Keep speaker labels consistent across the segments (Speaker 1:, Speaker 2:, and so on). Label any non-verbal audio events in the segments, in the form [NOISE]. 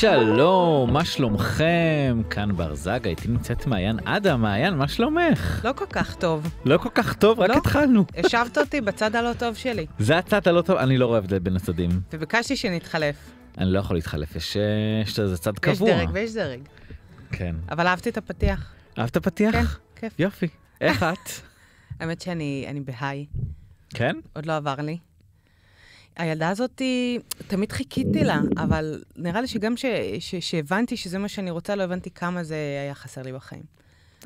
Speaker 1: שלום, מה שלומכם? כאן בר זגה, איתי נמצאת מעיין אדם, מעיין, מה שלומך? לא כל כך טוב. לא כל כך טוב, רק לא. התחלנו.
Speaker 2: השבת אותי בצד הלא טוב שלי.
Speaker 1: זה הצד הלא טוב, אני לא רואה הבדל בין הצדדים.
Speaker 2: וביקשתי שנתחלף.
Speaker 1: אני לא יכול להתחלף, יש לזה אה, צד קבוע. יש דרג ויש
Speaker 2: דרג. כן. אבל אהבתי את הפתיח.
Speaker 1: אהבת פתיח? כן, כיף. יופי.
Speaker 2: איך את? [LAUGHS] האמת שאני בהיי. כן? עוד לא עבר לי. הילדה הזאת, תמיד חיכיתי לה, אבל נראה לי שגם כשהבנתי שזה מה שאני רוצה, לא הבנתי כמה זה היה חסר לי בחיים.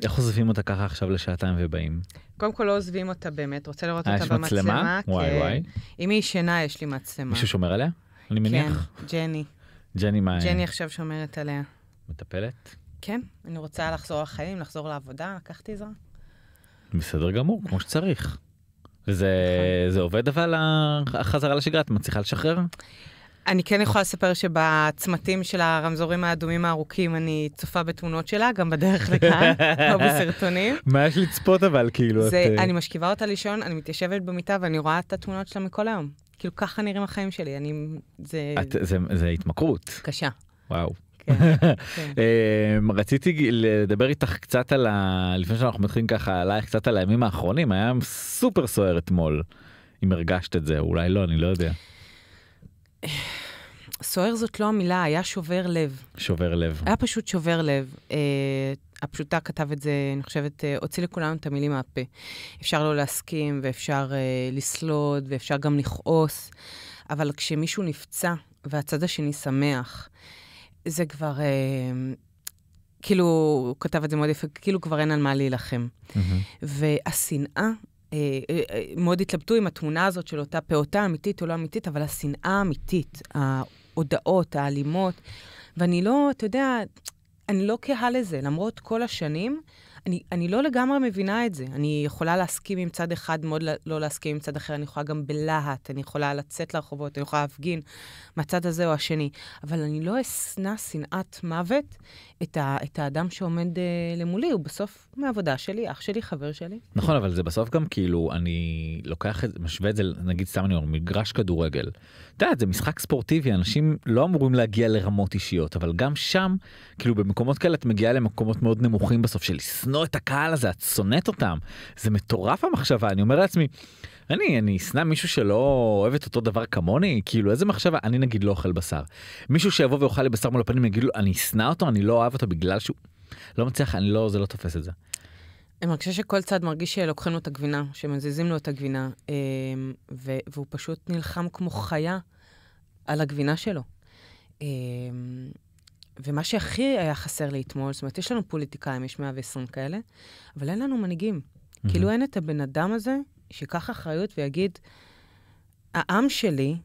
Speaker 1: איך עוזבים אותה ככה עכשיו לשעתיים ובאים?
Speaker 2: קודם כל לא עוזבים אותה באמת, רוצה לראות אה, אותה במצלמה. יש מצלמה? כן. וואי וואי. אם היא ישנה, יש לי מצלמה. מישהו שומר עליה?
Speaker 1: אני מניח. כן, ג'ני. ג'ני מה... ג'ני
Speaker 2: עכשיו שומרת עליה.
Speaker 1: מטפלת?
Speaker 2: כן, אני רוצה לחזור לחיים, לחזור לעבודה, לקחתי עזרה.
Speaker 1: בסדר גמור, כמו שצריך. זה, נכון. זה עובד אבל החזרה לשגרה, את מצליחה לשחרר?
Speaker 2: אני כן יכולה לספר שבצמתים של הרמזורים האדומים הארוכים אני צופה בתמונות שלה, גם בדרך [LAUGHS] לכאן, לא בסרטונים.
Speaker 1: מה יש לצפות אבל, כאילו? זה, את... אה, אני
Speaker 2: משכיבה אותה לישון, אני מתיישבת במיטה ואני רואה את התמונות שלה מכל היום. כאילו, ככה נראים החיים שלי, אני... זה... את,
Speaker 1: זה, זה התמכרות. קשה. וואו. כן. [LAUGHS] כן. אמ, רציתי לדבר איתך קצת על ה... לפני שאנחנו מתחילים ככה עלייך קצת על הימים האחרונים היה סופר סוער אתמול אם הרגשת את זה אולי לא אני לא יודע.
Speaker 2: [SIGHS] סוער זאת לא המילה היה שובר לב. שובר לב. היה פשוט שובר לב. אה, הפשוטה כתב את זה, אני חושבת, אה, הוציא לכולנו את המילים מהפה. אפשר לא להסכים, ואפשר אה, לסלוד, ואפשר גם לכעוס, אבל כשמישהו נפצע והצד השני שמח, זה כבר, אה, כאילו, הוא כתב את זה מאוד יפה, כאילו כבר אין על מה להילחם. Mm-hmm. והשנאה, אה, אה, אה, מאוד התלבטו עם התמונה הזאת של אותה פעוטה אמיתית או לא אמיתית, אבל השנאה האמיתית, ההודעות, האלימות, ואני לא, אתה יודע, אני לא קהה לזה, למרות כל השנים. אני, אני לא לגמרי מבינה את זה. אני יכולה להסכים עם צד אחד, מאוד לא להסכים עם צד אחר, אני יכולה גם בלהט, אני יכולה לצאת לרחובות, אני יכולה להפגין מהצד הזה או השני, אבל אני לא אשנא שנאת מוות את, ה, את האדם שעומד אה, למולי, הוא בסוף מהעבודה שלי, אח שלי, חבר שלי.
Speaker 1: נכון, אבל זה בסוף גם כאילו, אני לוקח את זה, משווה את זה, נגיד סתם אני אומר, מגרש כדורגל. אתה יודע, זה משחק ספורטיבי, אנשים לא אמורים להגיע לרמות אישיות, אבל גם שם, כאילו במקומות כאלה את מגיעה למקומות מאוד נמוכים בסוף של לשנוא את הקהל הזה, את שונאת אותם. זה מטורף המחשבה, אני אומר לעצמי, אני, אני אשנא מישהו שלא אוהב את אותו דבר כמוני? כאילו, איזה מחשבה? אני נגיד לא אוכל בשר. מישהו שיבוא ואוכל לי בשר מול הפנים, אני לו, אני אשנא אותו, אני לא אוהב אותו בגלל שהוא... לא מצליח, אני לא, זה לא תופס את זה.
Speaker 2: אני מרגישה שכל צד מרגיש שלוקחים לו את הגבינה, שמזיזים לו את הגבינה, אמ, ו- והוא פשוט נלחם כמו חיה על הגבינה שלו. אמ, ומה שהכי היה חסר לי אתמול, זאת אומרת, יש לנו פוליטיקאים, יש 120 כאלה, אבל אין לנו מנהיגים. Mm-hmm. כאילו אין את הבן אדם הזה שיקח אחריות ויגיד, העם שלי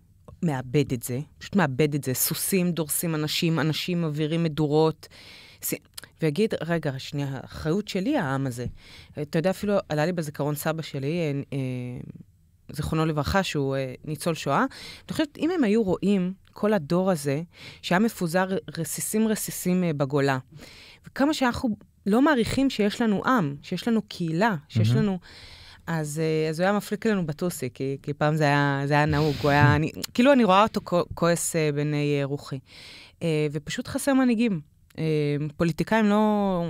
Speaker 2: מאבד את זה, פשוט מאבד את זה. סוסים דורסים אנשים, אנשים מבעירים מדורות. ויגיד, רגע, שנייה, האחריות שלי, העם הזה. אתה יודע, אפילו עלה לי בזיכרון סבא שלי, אה, אה, זיכרונו לברכה, שהוא אה, ניצול שואה. אני חושבת, אם הם היו רואים כל הדור הזה, שהיה מפוזר רסיסים רסיסים אה, בגולה. וכמה שאנחנו לא מעריכים שיש לנו עם, שיש לנו קהילה, שיש mm-hmm. לנו... אז, אה, אז הוא היה מפליק לנו בטוסי, כי, כי פעם זה היה, זה היה נהוג, הוא היה... אני, כאילו אני רואה אותו כועס אה, בעיני רוחי. ופשוט חסר מנהיגים. פוליטיקאים לא...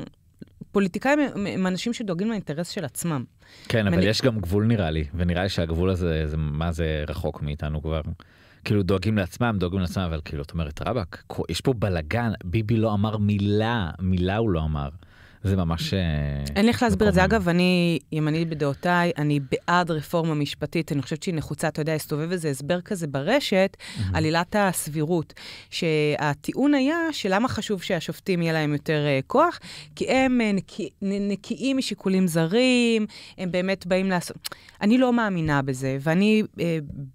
Speaker 2: פוליטיקאים הם, הם אנשים שדואגים לאינטרס של עצמם. כן, אבל מנ... יש
Speaker 1: גם גבול נראה לי, ונראה לי שהגבול הזה, זה, מה זה רחוק מאיתנו כבר. כאילו דואגים לעצמם, דואגים לעצמם, אבל כאילו, את אומרת, רבאק, יש פה בלאגן, ביבי לא אמר מילה, מילה הוא לא אמר. זה ממש... אה,
Speaker 2: אין לי איך להסביר את זה. אגב, אני ימנית בדעותיי, אני בעד רפורמה משפטית, אני חושבת שהיא נחוצה, אתה יודע, הסתובב איזה הסבר כזה ברשת mm-hmm. על הסבירות, שהטיעון היה שלמה חשוב שהשופטים יהיה להם יותר uh, כוח, כי הם uh, נקי, נקיים משיקולים זרים, הם באמת באים לעשות... אני לא מאמינה בזה, ואני uh,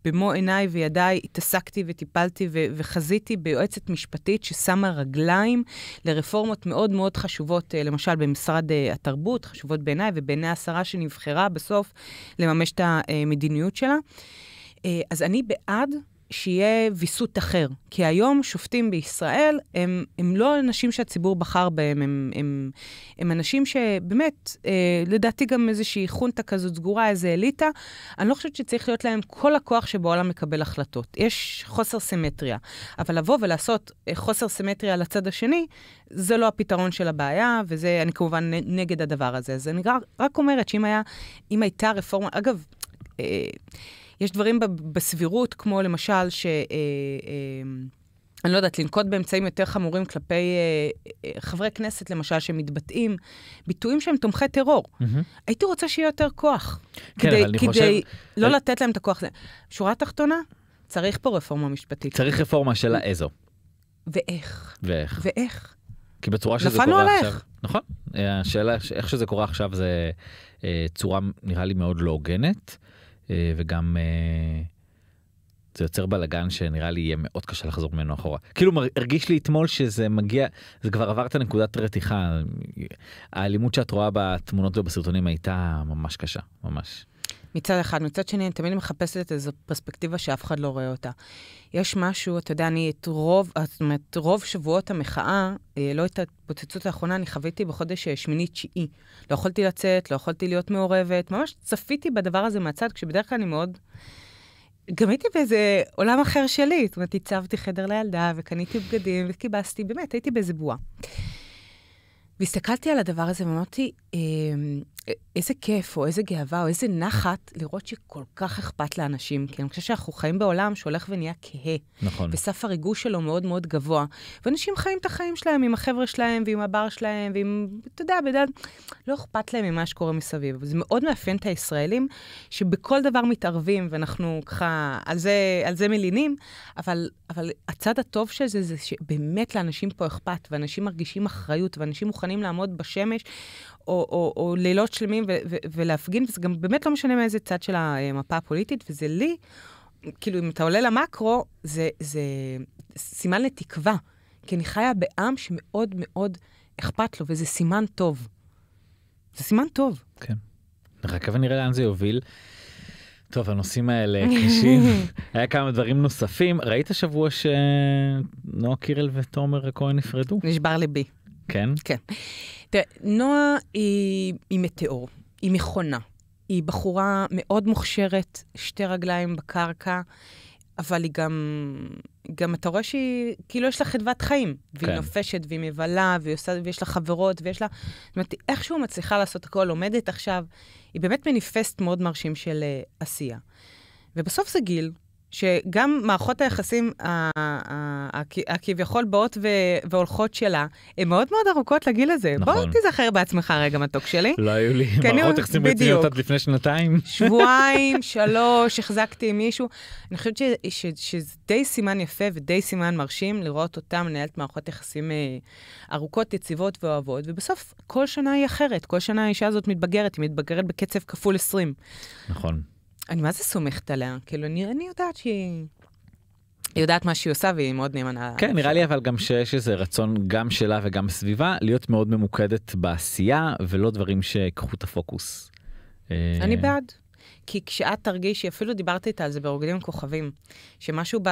Speaker 2: במו עיניי וידיי התעסקתי וטיפלתי ו- וחזיתי ביועצת משפטית ששמה רגליים לרפורמות מאוד מאוד חשובות, uh, למשל למשל במשרד אה, התרבות, חשובות בעיניי ובעיני השרה שנבחרה בסוף לממש את המדיניות שלה. אה, אז אני בעד שיהיה ויסות אחר. כי היום שופטים בישראל הם, הם לא אנשים שהציבור בחר בהם, הם, הם, הם אנשים שבאמת, אה, לדעתי גם איזושהי חונטה כזאת סגורה, איזה אליטה, אני לא חושבת שצריך להיות להם כל הכוח שבעולם מקבל החלטות. יש חוסר סימטריה. אבל לבוא ולעשות אה, חוסר סימטריה לצד השני, זה לא הפתרון של הבעיה, וזה, אני כמובן נגד הדבר הזה. אז אני רק אומרת שאם היה, הייתה רפורמה, אגב, אה, יש דברים בסבירות, כמו למשל ש... אה, אה, אני לא יודעת, לנקוט באמצעים יותר חמורים כלפי אה, אה, חברי כנסת, למשל, שמתבטאים, ביטויים שהם תומכי טרור. Mm-hmm. הייתי רוצה שיהיה יותר כוח. כן, כדי, אבל אני כדי חושב... כדי לא אני... אה- לתת להם את הכוח. הזה. שורה תחתונה, צריך פה רפורמה משפטית. צריך
Speaker 1: רפורמה של איזו.
Speaker 2: ואיך. ואיך. ואיך.
Speaker 1: כי בצורה שזה קורה עליך. עכשיו... נכון. השאלה, איך שזה קורה עכשיו זה אה, צורה, נראה לי, מאוד לא הוגנת. אה, וגם אה, זה יוצר בלאגן שנראה לי יהיה מאוד קשה לחזור ממנו אחורה. כאילו הרגיש לי אתמול שזה מגיע, זה כבר עבר את הנקודת רתיחה. האלימות שאת רואה בתמונות ובסרטונים הייתה ממש קשה, ממש.
Speaker 2: מצד אחד. מצד שני, אני תמיד מחפשת איזו פרספקטיבה שאף אחד לא רואה אותה. יש משהו, אתה יודע, אני את רוב, זאת אומרת, רוב שבועות המחאה, אה, לא את ההתפוצצות האחרונה, אני חוויתי בחודש אה, שמיני-תשיעי. לא יכולתי לצאת, לא יכולתי להיות מעורבת, ממש צפיתי בדבר הזה מהצד, כשבדרך כלל אני מאוד... גם הייתי באיזה עולם אחר שלי, זאת אומרת, הצבתי חדר לילדה וקניתי בגדים וכיבסתי, באמת, הייתי באיזה בועה. והסתכלתי על הדבר הזה ואמרתי, אמ, אה, איזה כיף, או איזה גאווה, או איזה נחת לראות שכל כך אכפת לאנשים. כי אני חושבת שאנחנו חיים בעולם שהולך ונהיה כהה. נכון. וסף הריגוש שלו מאוד מאוד גבוה. ואנשים חיים את החיים שלהם עם החבר'ה שלהם, ועם הבר שלהם, ועם, אתה יודע, בדעת, לא אכפת להם ממה שקורה מסביב. זה מאוד מאפיין את הישראלים, שבכל דבר מתערבים, ואנחנו ככה, על זה, על זה מלינים, אבל, אבל הצד הטוב של זה, זה שבאמת לאנשים פה אכפת, ואנשים מרגישים אחריות, ואנשים מוכנים לעמוד בשמש. או, או, או לילות שלמים ו, ו, ולהפגין, וזה גם באמת לא משנה מאיזה צד של המפה הפוליטית, וזה לי, כאילו, אם אתה עולה למקרו, זה, זה סימן לתקווה, כי אני חיה בעם שמאוד מאוד אכפת לו, וזה סימן טוב. זה סימן טוב. כן. נחכה
Speaker 1: ונראה לאן זה יוביל. טוב, הנושאים האלה קשים. [LAUGHS] היה כמה דברים
Speaker 2: נוספים. ראית השבוע שנועה קירל ותומר הכהן נפרדו? נשבר ליבי. כן? כן. תראה, נועה היא, היא מטאור, היא מכונה. היא בחורה מאוד מוכשרת, שתי רגליים בקרקע, אבל היא גם... גם אתה רואה שהיא, כאילו יש לה חדוות חיים. והיא כן. נופשת, והיא מבלה, והיא עושה, ויש לה חברות, ויש לה... זאת אומרת, איכשהו מצליחה לעשות הכל, עומדת עכשיו. היא באמת מניפסט מאוד מרשים של uh, עשייה. ובסוף זה גיל, שגם מערכות היחסים הכביכול באות והולכות שלה, הן מאוד מאוד ארוכות לגיל הזה. נכון. בוא תיזכר בעצמך רגע, מתוק שלי. לא
Speaker 1: היו לי מערכות יחסים רציניות עד לפני שנתיים. [LAUGHS] שבועיים,
Speaker 2: שלוש, החזקתי עם מישהו. אני חושבת שזה די סימן יפה ודי סימן מרשים לראות אותה מנהלת מערכות יחסים אה, ארוכות, יציבות ואוהבות, ובסוף כל שנה היא אחרת. כל שנה האישה הזאת מתבגרת, היא מתבגרת בקצב כפול 20. נכון. אני מה זה סומכת עליה? כאילו, אני, אני יודעת שהיא... היא יודעת מה שהיא עושה והיא מאוד נאמנה. כן,
Speaker 1: נראה לי אבל גם שיש איזה רצון גם שלה וגם סביבה להיות מאוד ממוקדת בעשייה ולא דברים שיקחו את הפוקוס. אני אה, בעד.
Speaker 2: כי כשאת תרגישי, אפילו דיברתי איתה על זה ברוגדים כוכבים, שמשהו ב...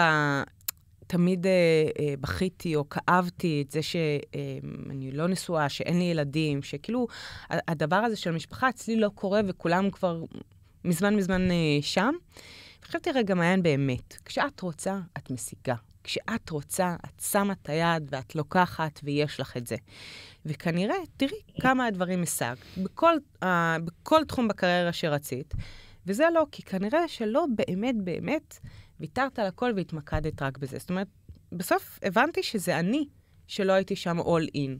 Speaker 2: תמיד אה, אה, בכיתי או כאבתי את זה שאני אה, לא נשואה, שאין לי ילדים, שכאילו הדבר הזה של המשפחה אצלי לא קורה וכולם כבר מזמן מזמן אה, שם. חשבתי רגע, מעיין, באמת, כשאת רוצה, את משיגה. כשאת רוצה, את שמה את היד ואת לוקחת ויש לך את זה. וכנראה, תראי כמה הדברים השגת, בכל, uh, בכל תחום בקריירה שרצית, וזה לא, כי כנראה שלא באמת באמת ויתרת על הכל והתמקדת רק בזה. זאת אומרת, בסוף הבנתי שזה אני שלא הייתי שם אול אין.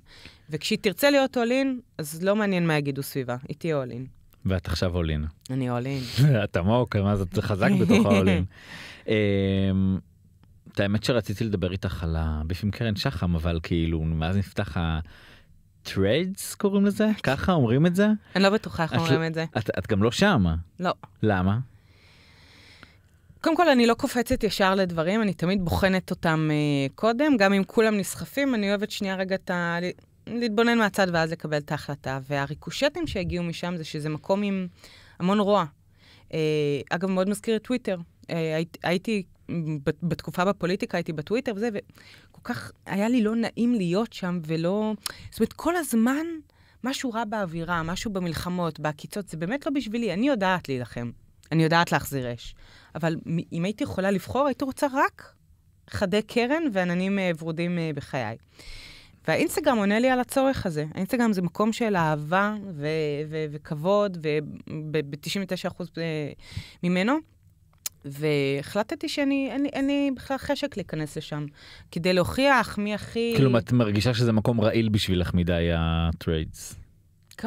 Speaker 2: וכשהיא תרצה להיות אול אין, אז לא מעניין מה יגידו סביבה, היא תהיה אול אין.
Speaker 1: ואת עכשיו אולין. אני אולין. את עמוק, אז את חזק בתוך האולין. [LAUGHS] אמ, את האמת שרציתי לדבר איתך על הביפים קרן שחם, אבל כאילו, מאז נפתח ה... טריידס קוראים לזה? ככה אומרים את זה? אני לא בטוחה איך אומרים לא- את זה. את, גם לא שמה. לא. למה?
Speaker 2: קודם כל, אני לא קופצת ישר לדברים, אני תמיד בוחנת אותם אה, קודם, גם אם כולם נסחפים, אני אוהבת שנייה רגע את ה... להתבונן מהצד ואז לקבל את ההחלטה. והריקושטים שהגיעו משם זה שזה מקום עם המון רוע. אה, אגב, מאוד מזכיר את טוויטר. אה, הייתי, הייתי בתקופה בפוליטיקה, הייתי בטוויטר וזה, וכל כך היה לי לא נעים להיות שם ולא... זאת אומרת, כל הזמן משהו רע באווירה, משהו במלחמות, בעקיצות, זה באמת לא בשבילי, אני יודעת להילחם. אני יודעת להחזיר אש. אבל אם הייתי יכולה לבחור, הייתי רוצה רק חדי קרן ועננים אה, ורודים אה, בחיי. והאינסטגרם עונה לי על הצורך הזה. האינסטגרם זה מקום של אהבה ו- ו- וכבוד, וב-99% ב- אה, ממנו. והחלטתי שאני, אין לי, אין לי בכלל חשק להיכנס לשם. כדי להוכיח מי הכי... כאילו,
Speaker 1: את מרגישה שזה מקום רעיל בשבילך מדי, הטריידס.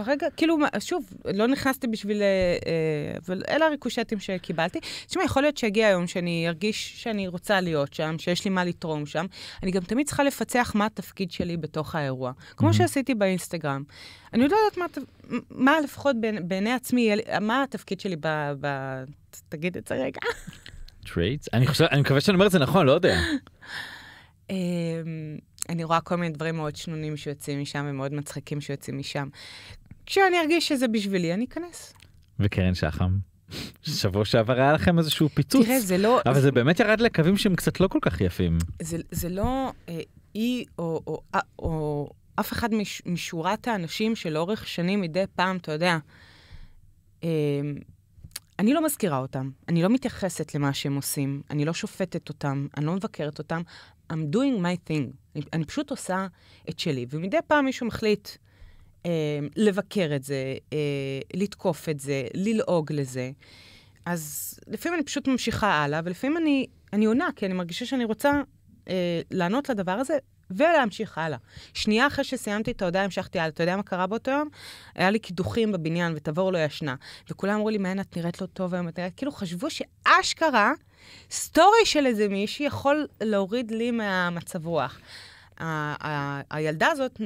Speaker 2: כרגע, כאילו, שוב, לא נכנסתי בשביל... אה, אה, אבל אלה הריקושטים שקיבלתי. תשמע, יכול להיות שיגיע היום שאני ארגיש שאני רוצה להיות שם, שיש לי מה לתרום שם. אני גם תמיד צריכה לפצח מה התפקיד שלי בתוך האירוע. כמו שעשיתי באינסטגרם. אני לא יודעת מה, מה לפחות בעיני עצמי, מה התפקיד שלי ב... ב תגיד את זה רגע.
Speaker 1: טרייטס? אני חושב, אני מקווה שאני אומר את זה נכון, לא יודע. [LAUGHS]
Speaker 2: אמ, אני רואה כל מיני דברים מאוד שנונים שיוצאים משם ומאוד מצחיקים שיוצאים משם. כשאני ארגיש שזה בשבילי, אני אכנס.
Speaker 1: וקרן שחם? שבוע שעבר היה לכם איזשהו פיצוץ. תראה, זה לא... אבל זה, באמת ירד לקווים שהם קצת לא כל כך יפים.
Speaker 2: זה, זה לא אה, אי או, או, או, אה, או אף אחד מש, משורת האנשים שלאורך שנים מדי פעם, אתה יודע, אה, אני לא מזכירה אותם, אני לא מתייחסת למה שהם עושים, אני לא שופטת אותם, אני לא מבקרת אותם. I'm doing my thing. אני, אני פשוט עושה את שלי, ומדי פעם מישהו מחליט אה, לבקר את זה, אה, לתקוף את זה, ללעוג לזה. אז לפעמים אני פשוט ממשיכה הלאה, ולפעמים אני, אני עונה, כי אני מרגישה שאני רוצה אה, לענות לדבר הזה ולהמשיך הלאה. שנייה אחרי שסיימתי את ההודעה, המשכתי הלאה. אתה יודע מה קרה באותו יום? היה לי קידוחים בבניין, ותבור לא ישנה. וכולם אמרו לי, מעין, את נראית לא טוב היום, את נראית... כאילו חשבו שאשכרה, סטורי של איזה מישהי יכול להוריד לי מהמצב רוח. הילדה הזאת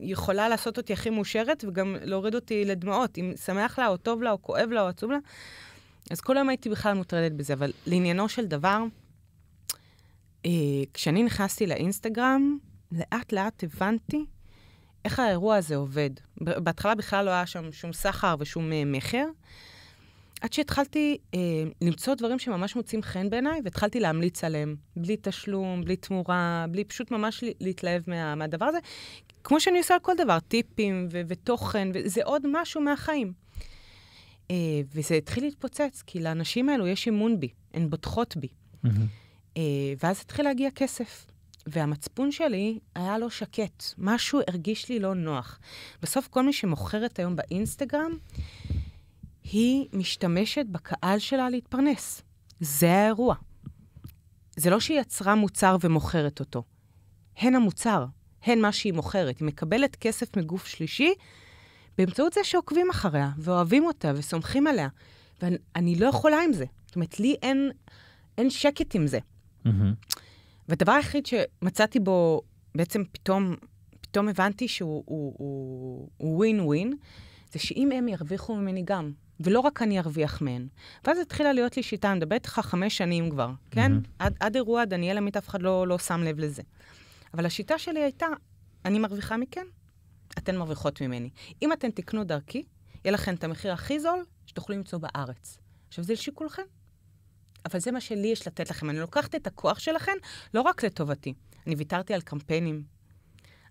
Speaker 2: יכולה לעשות אותי הכי מאושרת וגם להוריד אותי לדמעות, אם שמח לה או טוב לה או כואב לה או עצוב לה. אז כל היום הייתי בכלל מוטרדת בזה, אבל לעניינו של דבר, אה, כשאני נכנסתי לאינסטגרם, לאט לאט הבנתי איך האירוע הזה עובד. בהתחלה בכלל לא היה שם שום סחר ושום אה, מכר. עד שהתחלתי אה, למצוא דברים שממש מוצאים חן בעיניי, והתחלתי להמליץ עליהם, בלי תשלום, בלי תמורה, בלי פשוט ממש להתלהב מה, מהדבר הזה. כמו שאני עושה על כל דבר, טיפים ו- ותוכן, וזה עוד משהו מהחיים. אה, וזה התחיל להתפוצץ, כי לאנשים האלו יש אמון בי, הן בוטחות בי. Mm-hmm. אה, ואז התחיל להגיע כסף. והמצפון שלי היה לא שקט, משהו הרגיש לי לא נוח. בסוף כל מי שמוכרת היום באינסטגרם, היא משתמשת בקהל שלה להתפרנס. זה האירוע. זה לא שהיא יצרה מוצר ומוכרת אותו. הן המוצר, הן מה שהיא מוכרת. היא מקבלת כסף מגוף שלישי באמצעות זה שעוקבים אחריה, ואוהבים אותה, וסומכים עליה. ואני לא יכולה עם זה. זאת אומרת, לי אין, אין שקט עם זה. Mm-hmm. והדבר היחיד שמצאתי בו, בעצם פתאום, פתאום הבנתי שהוא ווין ווין, זה שאם הם ירוויחו ממני גם, ולא רק אני ארוויח מהן. ואז התחילה להיות לי שיטה, אני מדברת איתך חמש שנים כבר, כן? Mm-hmm. עד, עד אירוע דניאל עמית אף אחד לא, לא שם לב לזה. אבל השיטה שלי הייתה, אני מרוויחה מכן, אתן מרוויחות ממני. אם אתן תקנו דרכי, יהיה לכן את המחיר הכי זול שתוכלו למצוא בארץ. עכשיו, זה לשיקולכן. אבל זה מה שלי יש לתת לכם. אני לוקחת את הכוח שלכם לא רק לטובתי. אני ויתרתי על קמפיינים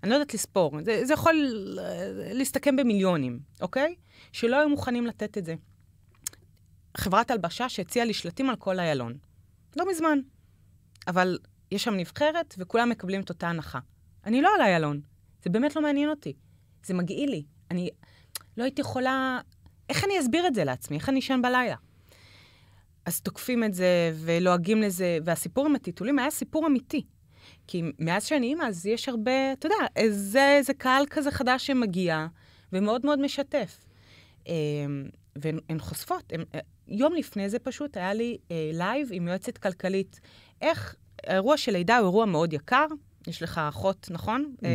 Speaker 2: אני לא יודעת לספור, זה, זה יכול אה, להסתכם במיליונים, אוקיי? שלא היו מוכנים לתת את זה. חברת הלבשה שהציעה לי שלטים על כל איילון. לא מזמן. אבל יש שם נבחרת וכולם מקבלים את אותה הנחה. אני לא על איילון, זה באמת לא מעניין אותי. זה מגעיל לי. אני לא הייתי יכולה... איך אני אסביר את זה לעצמי? איך אני אשן בלילה? אז תוקפים את זה ולועגים לזה, והסיפור עם הטיטולים היה סיפור אמיתי. כי מאז שאני אימא, אז יש הרבה, אתה יודע, איזה, איזה קהל כזה חדש שמגיע, ומאוד מאוד משתף. אמ, והן חושפות. הם, אה, יום לפני זה פשוט היה לי אה, לייב עם יועצת כלכלית. איך, האירוע של לידה הוא אירוע מאוד יקר, יש לך אחות, נכון? אה,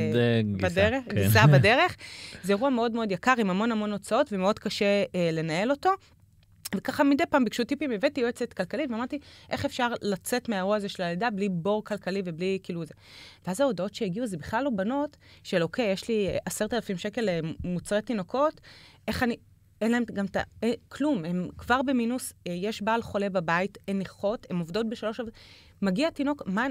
Speaker 2: גיסה. כן. גיסה [LAUGHS] בדרך. זה אירוע מאוד מאוד יקר, עם המון המון הוצאות, ומאוד קשה אה, לנהל אותו. וככה מדי פעם ביקשו טיפים, הבאתי יועצת כלכלית ואמרתי, איך אפשר לצאת מהאירוע הזה של הלידה בלי בור כלכלי ובלי כאילו זה. ואז ההודעות שהגיעו זה בכלל לא בנות של, אוקיי, יש לי עשרת אלפים שקל למוצרי אה, תינוקות, איך אני... אין להם גם את ה... אה, כלום, הם כבר במינוס, אה, יש בעל חולה בבית, הן נכות, הן עובדות בשלוש... מגיע תינוק, מה...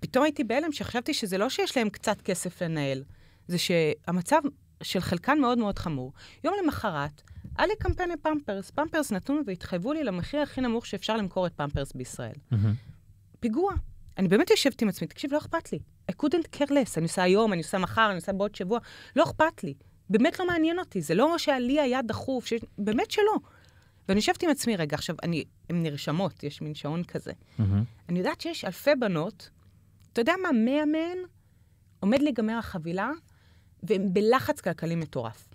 Speaker 2: פתאום הייתי בהלם שחשבתי שזה לא שיש להם קצת כסף לנהל, זה שהמצב של חלקן מאוד מאוד חמור. יום למחרת, היה לי קמפיין לפמפרס. פמפרס נתון והתחייבו לי למחיר הכי נמוך שאפשר למכור את פמפרס בישראל. Mm-hmm. פיגוע. אני באמת יושבת עם עצמי, תקשיב, לא אכפת לי. I couldn't care less. אני עושה היום, אני עושה מחר, אני עושה בעוד שבוע. לא אכפת לי. באמת לא מעניין אותי. זה לא שלי היה דחוף, ש... באמת שלא. ואני יושבת עם עצמי, רגע, עכשיו, אני, הן נרשמות, יש מין שעון כזה. Mm-hmm. אני יודעת שיש אלפי בנות, אתה יודע מה, מאה מהן עומד להיגמר החבילה, והן בלחץ כלכלי מטורף.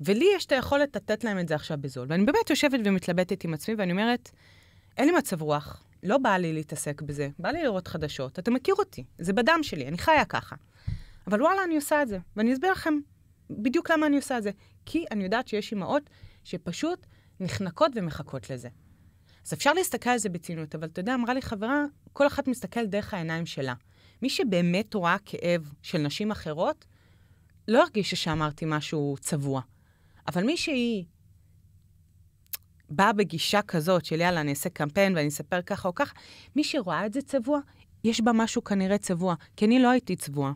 Speaker 2: ולי יש את היכולת לתת להם את זה עכשיו בזול. ואני באמת יושבת ומתלבטת עם עצמי, ואני אומרת, אין לי מצב רוח, לא בא לי להתעסק בזה, בא לי לראות חדשות, אתה מכיר אותי, זה בדם שלי, אני חיה ככה. אבל וואלה, אני עושה את זה, ואני אסביר לכם בדיוק למה אני עושה את זה. כי אני יודעת שיש אימהות שפשוט נחנקות ומחכות לזה. אז אפשר להסתכל על זה בצינות, אבל אתה יודע, אמרה לי חברה, כל אחת מסתכלת דרך העיניים שלה. מי שבאמת רואה כאב של נשים אחרות, לא הרגישה שאמרתי משהו צבוע. אבל מי שהיא באה בגישה כזאת של יאללה, אני אעשה קמפיין ואני אספר ככה או ככה, מי שרואה את זה צבוע, יש בה משהו כנראה צבוע, כי אני לא הייתי צבועה.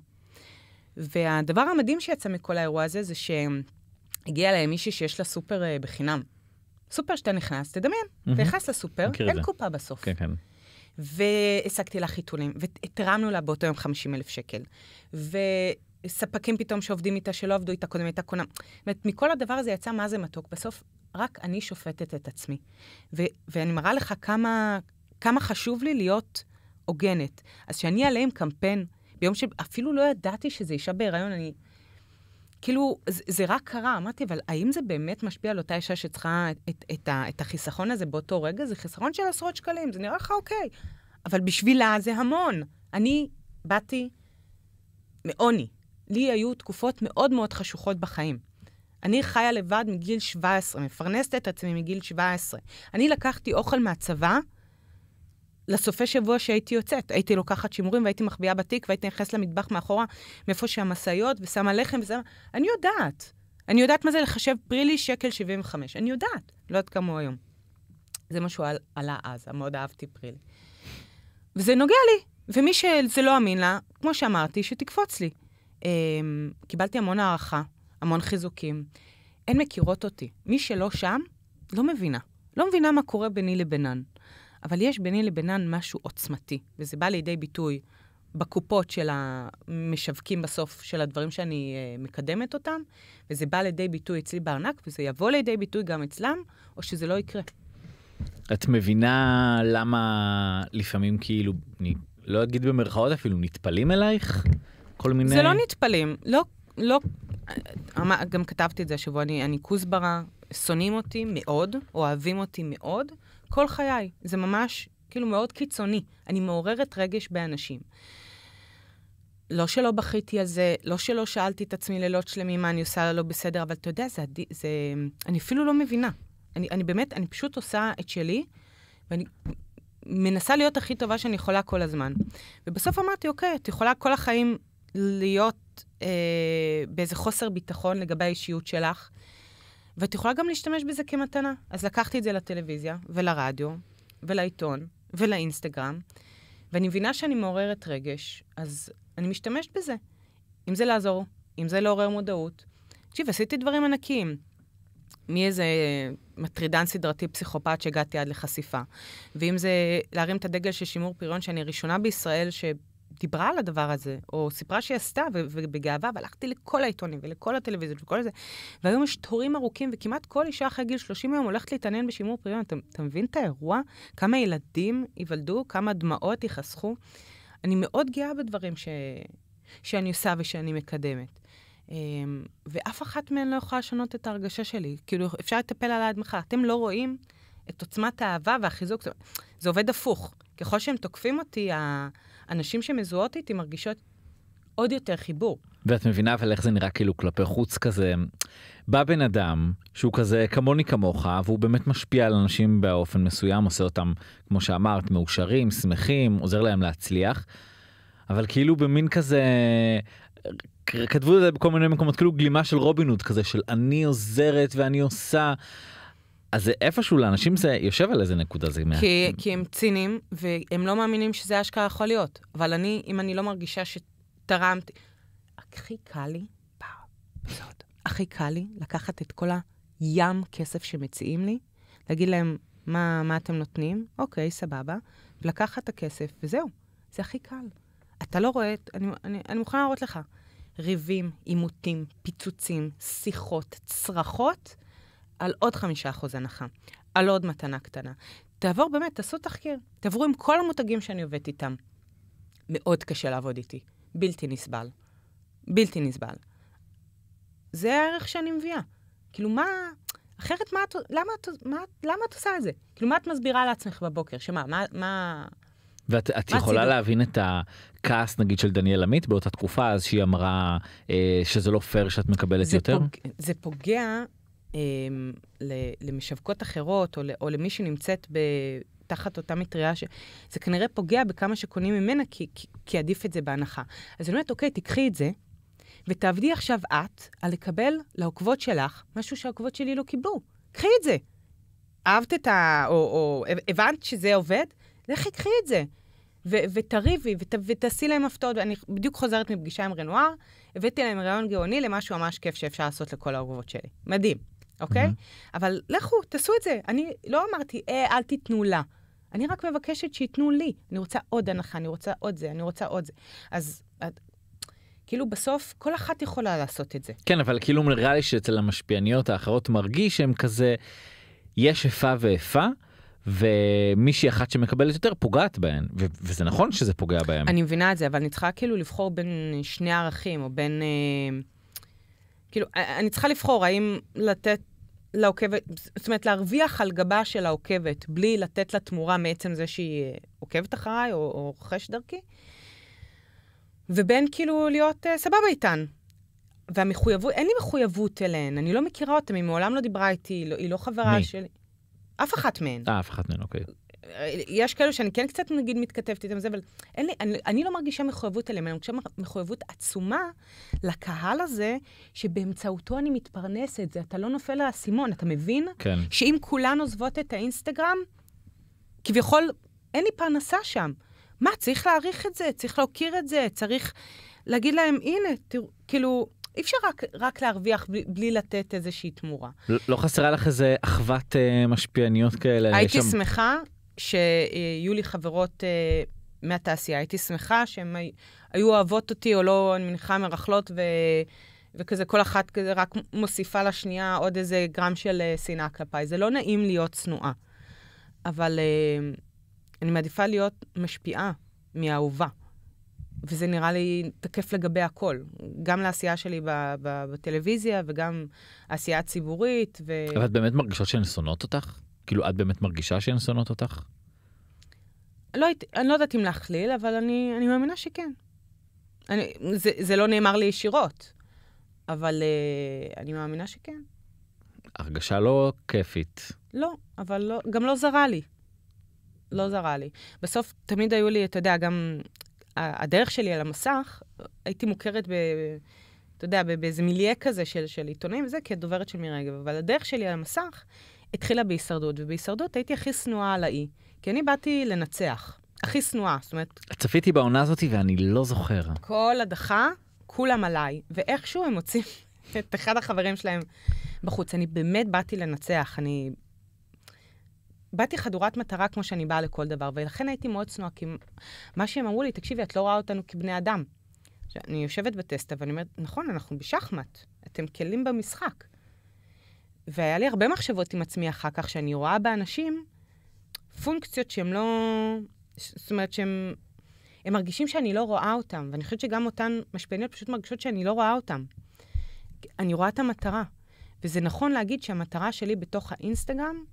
Speaker 2: והדבר המדהים שיצא מכל האירוע הזה זה שהגיע להם מישהי שיש לה סופר אה, בחינם. סופר שאתה נכנס, תדמיין, mm-hmm. אתה נכנס לסופר, אין קופה בסוף. כן, כן. והשגתי לה חיתולים, והתרמנו לה באותו יום 50 אלף שקל. ו... ספקים פתאום שעובדים איתה, שלא עבדו איתה קודם, הייתה קונה. זאת אומרת, מכל הדבר הזה יצא מה זה מתוק. בסוף, רק אני שופטת את עצמי. ו- ואני מראה לך כמה, כמה חשוב לי להיות הוגנת. אז שאני אעלה עם קמפיין, ביום שאפילו לא ידעתי שזה אישה בהיריון, אני... כאילו, זה, זה רק קרה, אמרתי, אבל האם זה באמת משפיע על אותה אישה שצריכה את, את, את, את החיסכון הזה באותו רגע? זה חיסכון של עשרות שקלים, זה נראה לך אוקיי. אבל בשבילה זה המון. אני באתי מעוני, לי היו תקופות מאוד מאוד חשוכות בחיים. אני חיה לבד מגיל 17, מפרנסת את עצמי מגיל 17. אני לקחתי אוכל מהצבא לסופי שבוע שהייתי יוצאת. הייתי לוקחת שימורים והייתי מחביאה בתיק והייתי נכנסת למטבח מאחורה, מאיפה שהמשאיות, ושמה לחם וזה... אני יודעת. אני יודעת מה זה לחשב פרי לי שקל 75. אני יודעת. לא יודעת כמה הוא היום. זה משהו על, עלה אז, מאוד אהבתי פרי וזה נוגע לי. ומי שזה לא אמין לה, כמו שאמרתי, שתקפוץ לי. אמ, קיבלתי המון הערכה, המון חיזוקים. הן מכירות אותי. מי שלא שם, לא מבינה. לא מבינה מה קורה ביני לבינן. אבל יש ביני לבינן משהו עוצמתי, וזה בא לידי ביטוי בקופות של המשווקים בסוף, של הדברים שאני אה, מקדמת אותם, וזה בא לידי ביטוי אצלי בארנק, וזה יבוא לידי ביטוי גם אצלם, או שזה לא יקרה.
Speaker 1: את מבינה למה לפעמים כאילו, אני לא אגיד במרכאות אפילו, נטפלים אלייך? כל מיני... זה לא
Speaker 2: נטפלים, לא, לא, אמ, גם כתבתי את זה השבוע, אני, אני כוסברה, שונאים אותי מאוד, אוהבים אותי מאוד, כל חיי, זה ממש כאילו מאוד קיצוני, אני מעוררת רגש באנשים. לא שלא בכיתי על זה, לא שלא שאלתי את עצמי לילות שלמים מה אני עושה לא בסדר, אבל אתה יודע, זה, זה... אני אפילו לא מבינה. אני, אני באמת, אני פשוט עושה את שלי, ואני מנסה להיות הכי טובה שאני יכולה כל הזמן. ובסוף אמרתי, אוקיי, את יכולה כל החיים להיות אה, באיזה חוסר ביטחון לגבי האישיות שלך, ואת יכולה גם להשתמש בזה כמתנה. אז לקחתי את זה לטלוויזיה, ולרדיו, ולעיתון, ולאינסטגרם, ואני מבינה שאני מעוררת רגש, אז אני משתמשת בזה. אם זה לעזור, אם זה לעורר מודעות. תקשיב, עשיתי דברים ענקיים. מאיזה מטרידן סדרתי פסיכופת שהגעתי עד לחשיפה. ואם זה להרים את הדגל של שימור פריון, שאני הראשונה בישראל ש... דיברה על הדבר הזה, או סיפרה שהיא עשתה, ובגאווה, והלכתי לכל העיתונים ולכל הטלוויזיות וכל זה, והיום יש תורים ארוכים, וכמעט כל אישה אחרי גיל 30 היום הולכת להתעניין בשימור פריון. אתה, אתה מבין את האירוע? כמה ילדים ייוולדו, כמה דמעות ייחסכו? אני מאוד גאה בדברים ש... שאני עושה ושאני מקדמת. אמ, ואף אחת מהן לא יכולה לשנות את ההרגשה שלי. כאילו, אפשר לטפל על יד מחר. אתם לא רואים את עוצמת האהבה והחיזוק. זה עובד הפוך. ככל שהם תוקפים אותי, הנשים שמזוהות איתי מרגישות עוד יותר חיבור.
Speaker 1: ואת מבינה אבל איך זה נראה כאילו כלפי חוץ כזה. בא בן אדם שהוא כזה כמוני כמוך והוא באמת משפיע על אנשים באופן מסוים עושה אותם כמו שאמרת מאושרים שמחים עוזר להם להצליח. אבל כאילו במין כזה כתבו את זה בכל מיני מקומות כאילו גלימה של רובין הוד כזה של אני עוזרת ואני עושה אז זה איפשהו לאנשים זה יושב על איזה נקודה זה כי,
Speaker 2: מה... כי, הם ציניים, והם לא מאמינים שזה אשכרה יכול להיות. אבל אני, אם אני לא מרגישה שתרמתי... הכי קל לי, הכי קל לי לקחת את כל הים כסף שמציעים לי, להגיד להם, מה, מה אתם נותנים? אוקיי, סבבה. ולקחת את הכסף, וזהו. זה הכי קל. אתה לא רואה, אני, אני, אני מוכנה להראות לך. ריבים, עימותים, פיצוצים, שיחות, צרחות, על עוד חמישה אחוז הנחה, על עוד מתנה קטנה. תעבור באמת, תעשו תחקיר, תעברו עם כל המותגים שאני עובדת איתם. מאוד קשה לעבוד איתי, בלתי נסבל. בלתי נסבל. זה הערך שאני מביאה. כאילו, מה... אחרת, מה את, למה, את, מה, למה את עושה את זה? כאילו, מה את מסבירה לעצמך בבוקר? שמה, מה... מה...
Speaker 1: ואת את יכולה הציבור? להבין את הכעס נגיד של דניאל עמית באותה תקופה אז שהיא אמרה אה, שזה לא פייר שאת מקבלת זה יותר? פוג...
Speaker 2: זה פוגע אמ, למשווקות אחרות, או, או למי שנמצאת ב, תחת אותה מטריה, ש... זה כנראה פוגע בכמה שקונים ממנה, כי, כי, כי עדיף את זה בהנחה. אז אני אומרת, אוקיי, תיקחי את זה, ותעבדי עכשיו את על לקבל לעוקבות שלך משהו שהעוקבות שלי לא קיבלו. קחי את זה. אהבת את ה... או, או או הבנת שזה עובד? לכי קחי את זה. ו- ותריבי, ות- ותעשי להם הפתעות. אני בדיוק חוזרת מפגישה עם רנואר, הבאתי להם רעיון גאוני למשהו ממש כיף שאפשר לעשות לכל העוקבות שלי. מדהים. אוקיי? Mm-hmm. אבל לכו, תעשו את זה. אני לא אמרתי, אה, אל תיתנו לה. אני רק מבקשת שייתנו לי. אני רוצה עוד הנחה, אני רוצה עוד זה, אני רוצה עוד זה. אז כאילו בסוף כל אחת יכולה לעשות את זה.
Speaker 1: כן, אבל כאילו נראה לי שאצל המשפיעניות האחרות מרגיש שהם כזה, יש איפה ואיפה. ומישהי אחת שמקבלת יותר פוגעת בהן, ו- וזה נכון שזה פוגע בהן. אני
Speaker 2: מבינה את זה, אבל אני צריכה כאילו לבחור בין שני ערכים, או בין... אה, כאילו, אני צריכה לבחור האם לתת לעוקבת, זאת אומרת, להרוויח על גבה של העוקבת, בלי לתת לה תמורה מעצם זה שהיא אה, עוקבת אחריי או, או רוכש דרכי, ובין כאילו להיות uh, סבבה איתן. והמחויבות, אין לי מחויבות אליהן, אני לא מכירה אותן, היא מעולם לא דיברה איתי, היא לא, היא לא חברה מי? שלי. אף אחת מהן.
Speaker 1: אה, אף אחת מהן, אוקיי.
Speaker 2: אה, יש כאלו שאני כן קצת, נגיד, מתכתבת איתם זה, אבל אין לי, אני, אני לא מרגישה מחויבות אליהם, אני מרגישה מחויבות עצומה לקהל הזה, שבאמצעותו אני מתפרנסת. זה, אתה לא נופל לאסימון, אתה מבין? כן. שאם כולן עוזבות את האינסטגרם, כביכול, אין לי פרנסה שם. מה, צריך להעריך את זה, צריך להוקיר את זה, צריך להגיד להם, הנה, תראו, כאילו, אי אפשר רק, רק להרוויח בלי, בלי לתת איזושהי תמורה.
Speaker 1: לא, לא חסרה לך איזה אחוות אה, משפיעניות כאלה? הייתי שם... שמחה
Speaker 2: שיהיו לי חברות uh, מהתעשייה. הייתי שמחה שהן היו אוהבות אותי, או לא, אני מניחה, מרכלות, ו... וכזה כל אחת כזה רק מוסיפה לשנייה עוד איזה גרם של אה, שנאה כלפיי. זה לא נעים להיות צנועה, אבל uh, אני מעדיפה להיות משפיעה מאהובה. וזה נראה לי תקף לגבי הכל, גם לעשייה שלי ב- ב- בטלוויזיה וגם עשייה ציבורית. ו... אבל את
Speaker 1: באמת מרגישות שהן שונאות אותך? כאילו, את באמת מרגישה שהן שונאות אותך?
Speaker 2: לא, אני לא יודעת אם להכליל, אבל אני, אני מאמינה שכן. אני, זה, זה לא נאמר לי ישירות, אבל uh, אני מאמינה שכן. הרגשה לא
Speaker 1: כיפית.
Speaker 2: לא, אבל לא, גם לא זרה לי. לא זרה לי. בסוף תמיד היו לי, אתה יודע, גם הדרך שלי על המסך, הייתי מוכרת, ב, אתה יודע, באיזה מיליה כזה של, של עיתונאים וזה, כדוברת של מירי רגב, אבל הדרך שלי על המסך התחילה בהישרדות, ובהישרדות הייתי הכי שנואה על האי, כי אני באתי לנצח. הכי שנואה, זאת אומרת...
Speaker 1: צפיתי בעונה הזאת ואני לא זוכר.
Speaker 2: כל הדחה, כולם עליי, ואיכשהו הם מוצאים [LAUGHS] את אחד החברים שלהם בחוץ. אני באמת באתי לנצח, אני... באתי חדורת מטרה כמו שאני באה לכל דבר, ולכן הייתי מאוד צנועה, כי מה שהם אמרו לי, תקשיבי, את לא רואה אותנו כבני אדם. אני יושבת בטסטה ואני אומרת, נכון, אנחנו בשחמט, אתם כלים במשחק. והיה לי הרבה מחשבות עם עצמי אחר כך, שאני רואה באנשים פונקציות שהם לא... זאת אומרת שהם... הם מרגישים שאני לא רואה אותם, ואני חושבת שגם אותן משפיעניות פשוט מרגישות שאני לא רואה אותם. אני רואה את המטרה, וזה נכון להגיד שהמטרה שלי בתוך האינסטגרם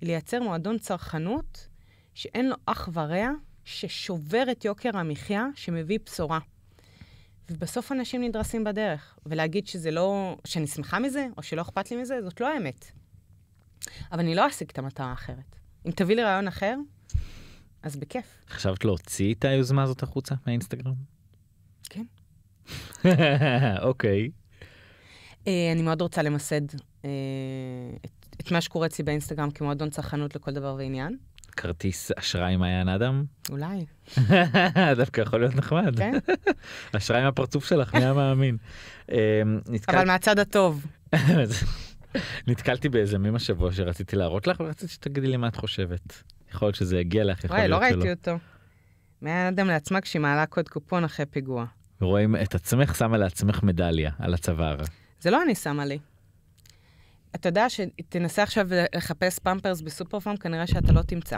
Speaker 2: היא לייצר מועדון צרכנות שאין לו אח ורע, ששובר את יוקר המחיה, שמביא בשורה. ובסוף אנשים נדרסים בדרך. ולהגיד שזה לא, שאני שמחה מזה, או שלא אכפת לי מזה, זאת לא האמת. אבל אני לא אשיג את המטרה האחרת. אם תביא לי רעיון אחר, אז בכיף.
Speaker 1: חשבת להוציא את היוזמה הזאת החוצה מהאינסטגרם? כן. [LAUGHS] אוקיי. okay.
Speaker 2: אה, uh, אני מאוד רוצה למסד uh, את, את מה שקורה אצלי באינסטגרם כמועדון צרכנות לכל דבר ועניין.
Speaker 1: כרטיס אשראי מעיין אדם? אולי. [LAUGHS] דווקא יכול להיות נחמד. כן. [LAUGHS] אשראי מהפרצוף שלך, מי היה מאמין. [LAUGHS] אמ, אבל מהצד הטוב. נתקלתי באיזה מים השבוע שרציתי להראות לך ורציתי שתגידי לי מה את חושבת. יכול להיות שזה יגיע לך, יכול להיות לא שלא. וואי, לא
Speaker 2: ראיתי אותו. מעיין אדם לעצמה כשהיא מעלה קוד קופון אחרי פיגוע.
Speaker 1: רואים את עצמך שמה לעצמך מדליה על הצוואר.
Speaker 2: זה לא אני שמה לי. אתה יודע שתנסה עכשיו לחפש פמפרס בסופר פארם, כנראה שאתה לא תמצא.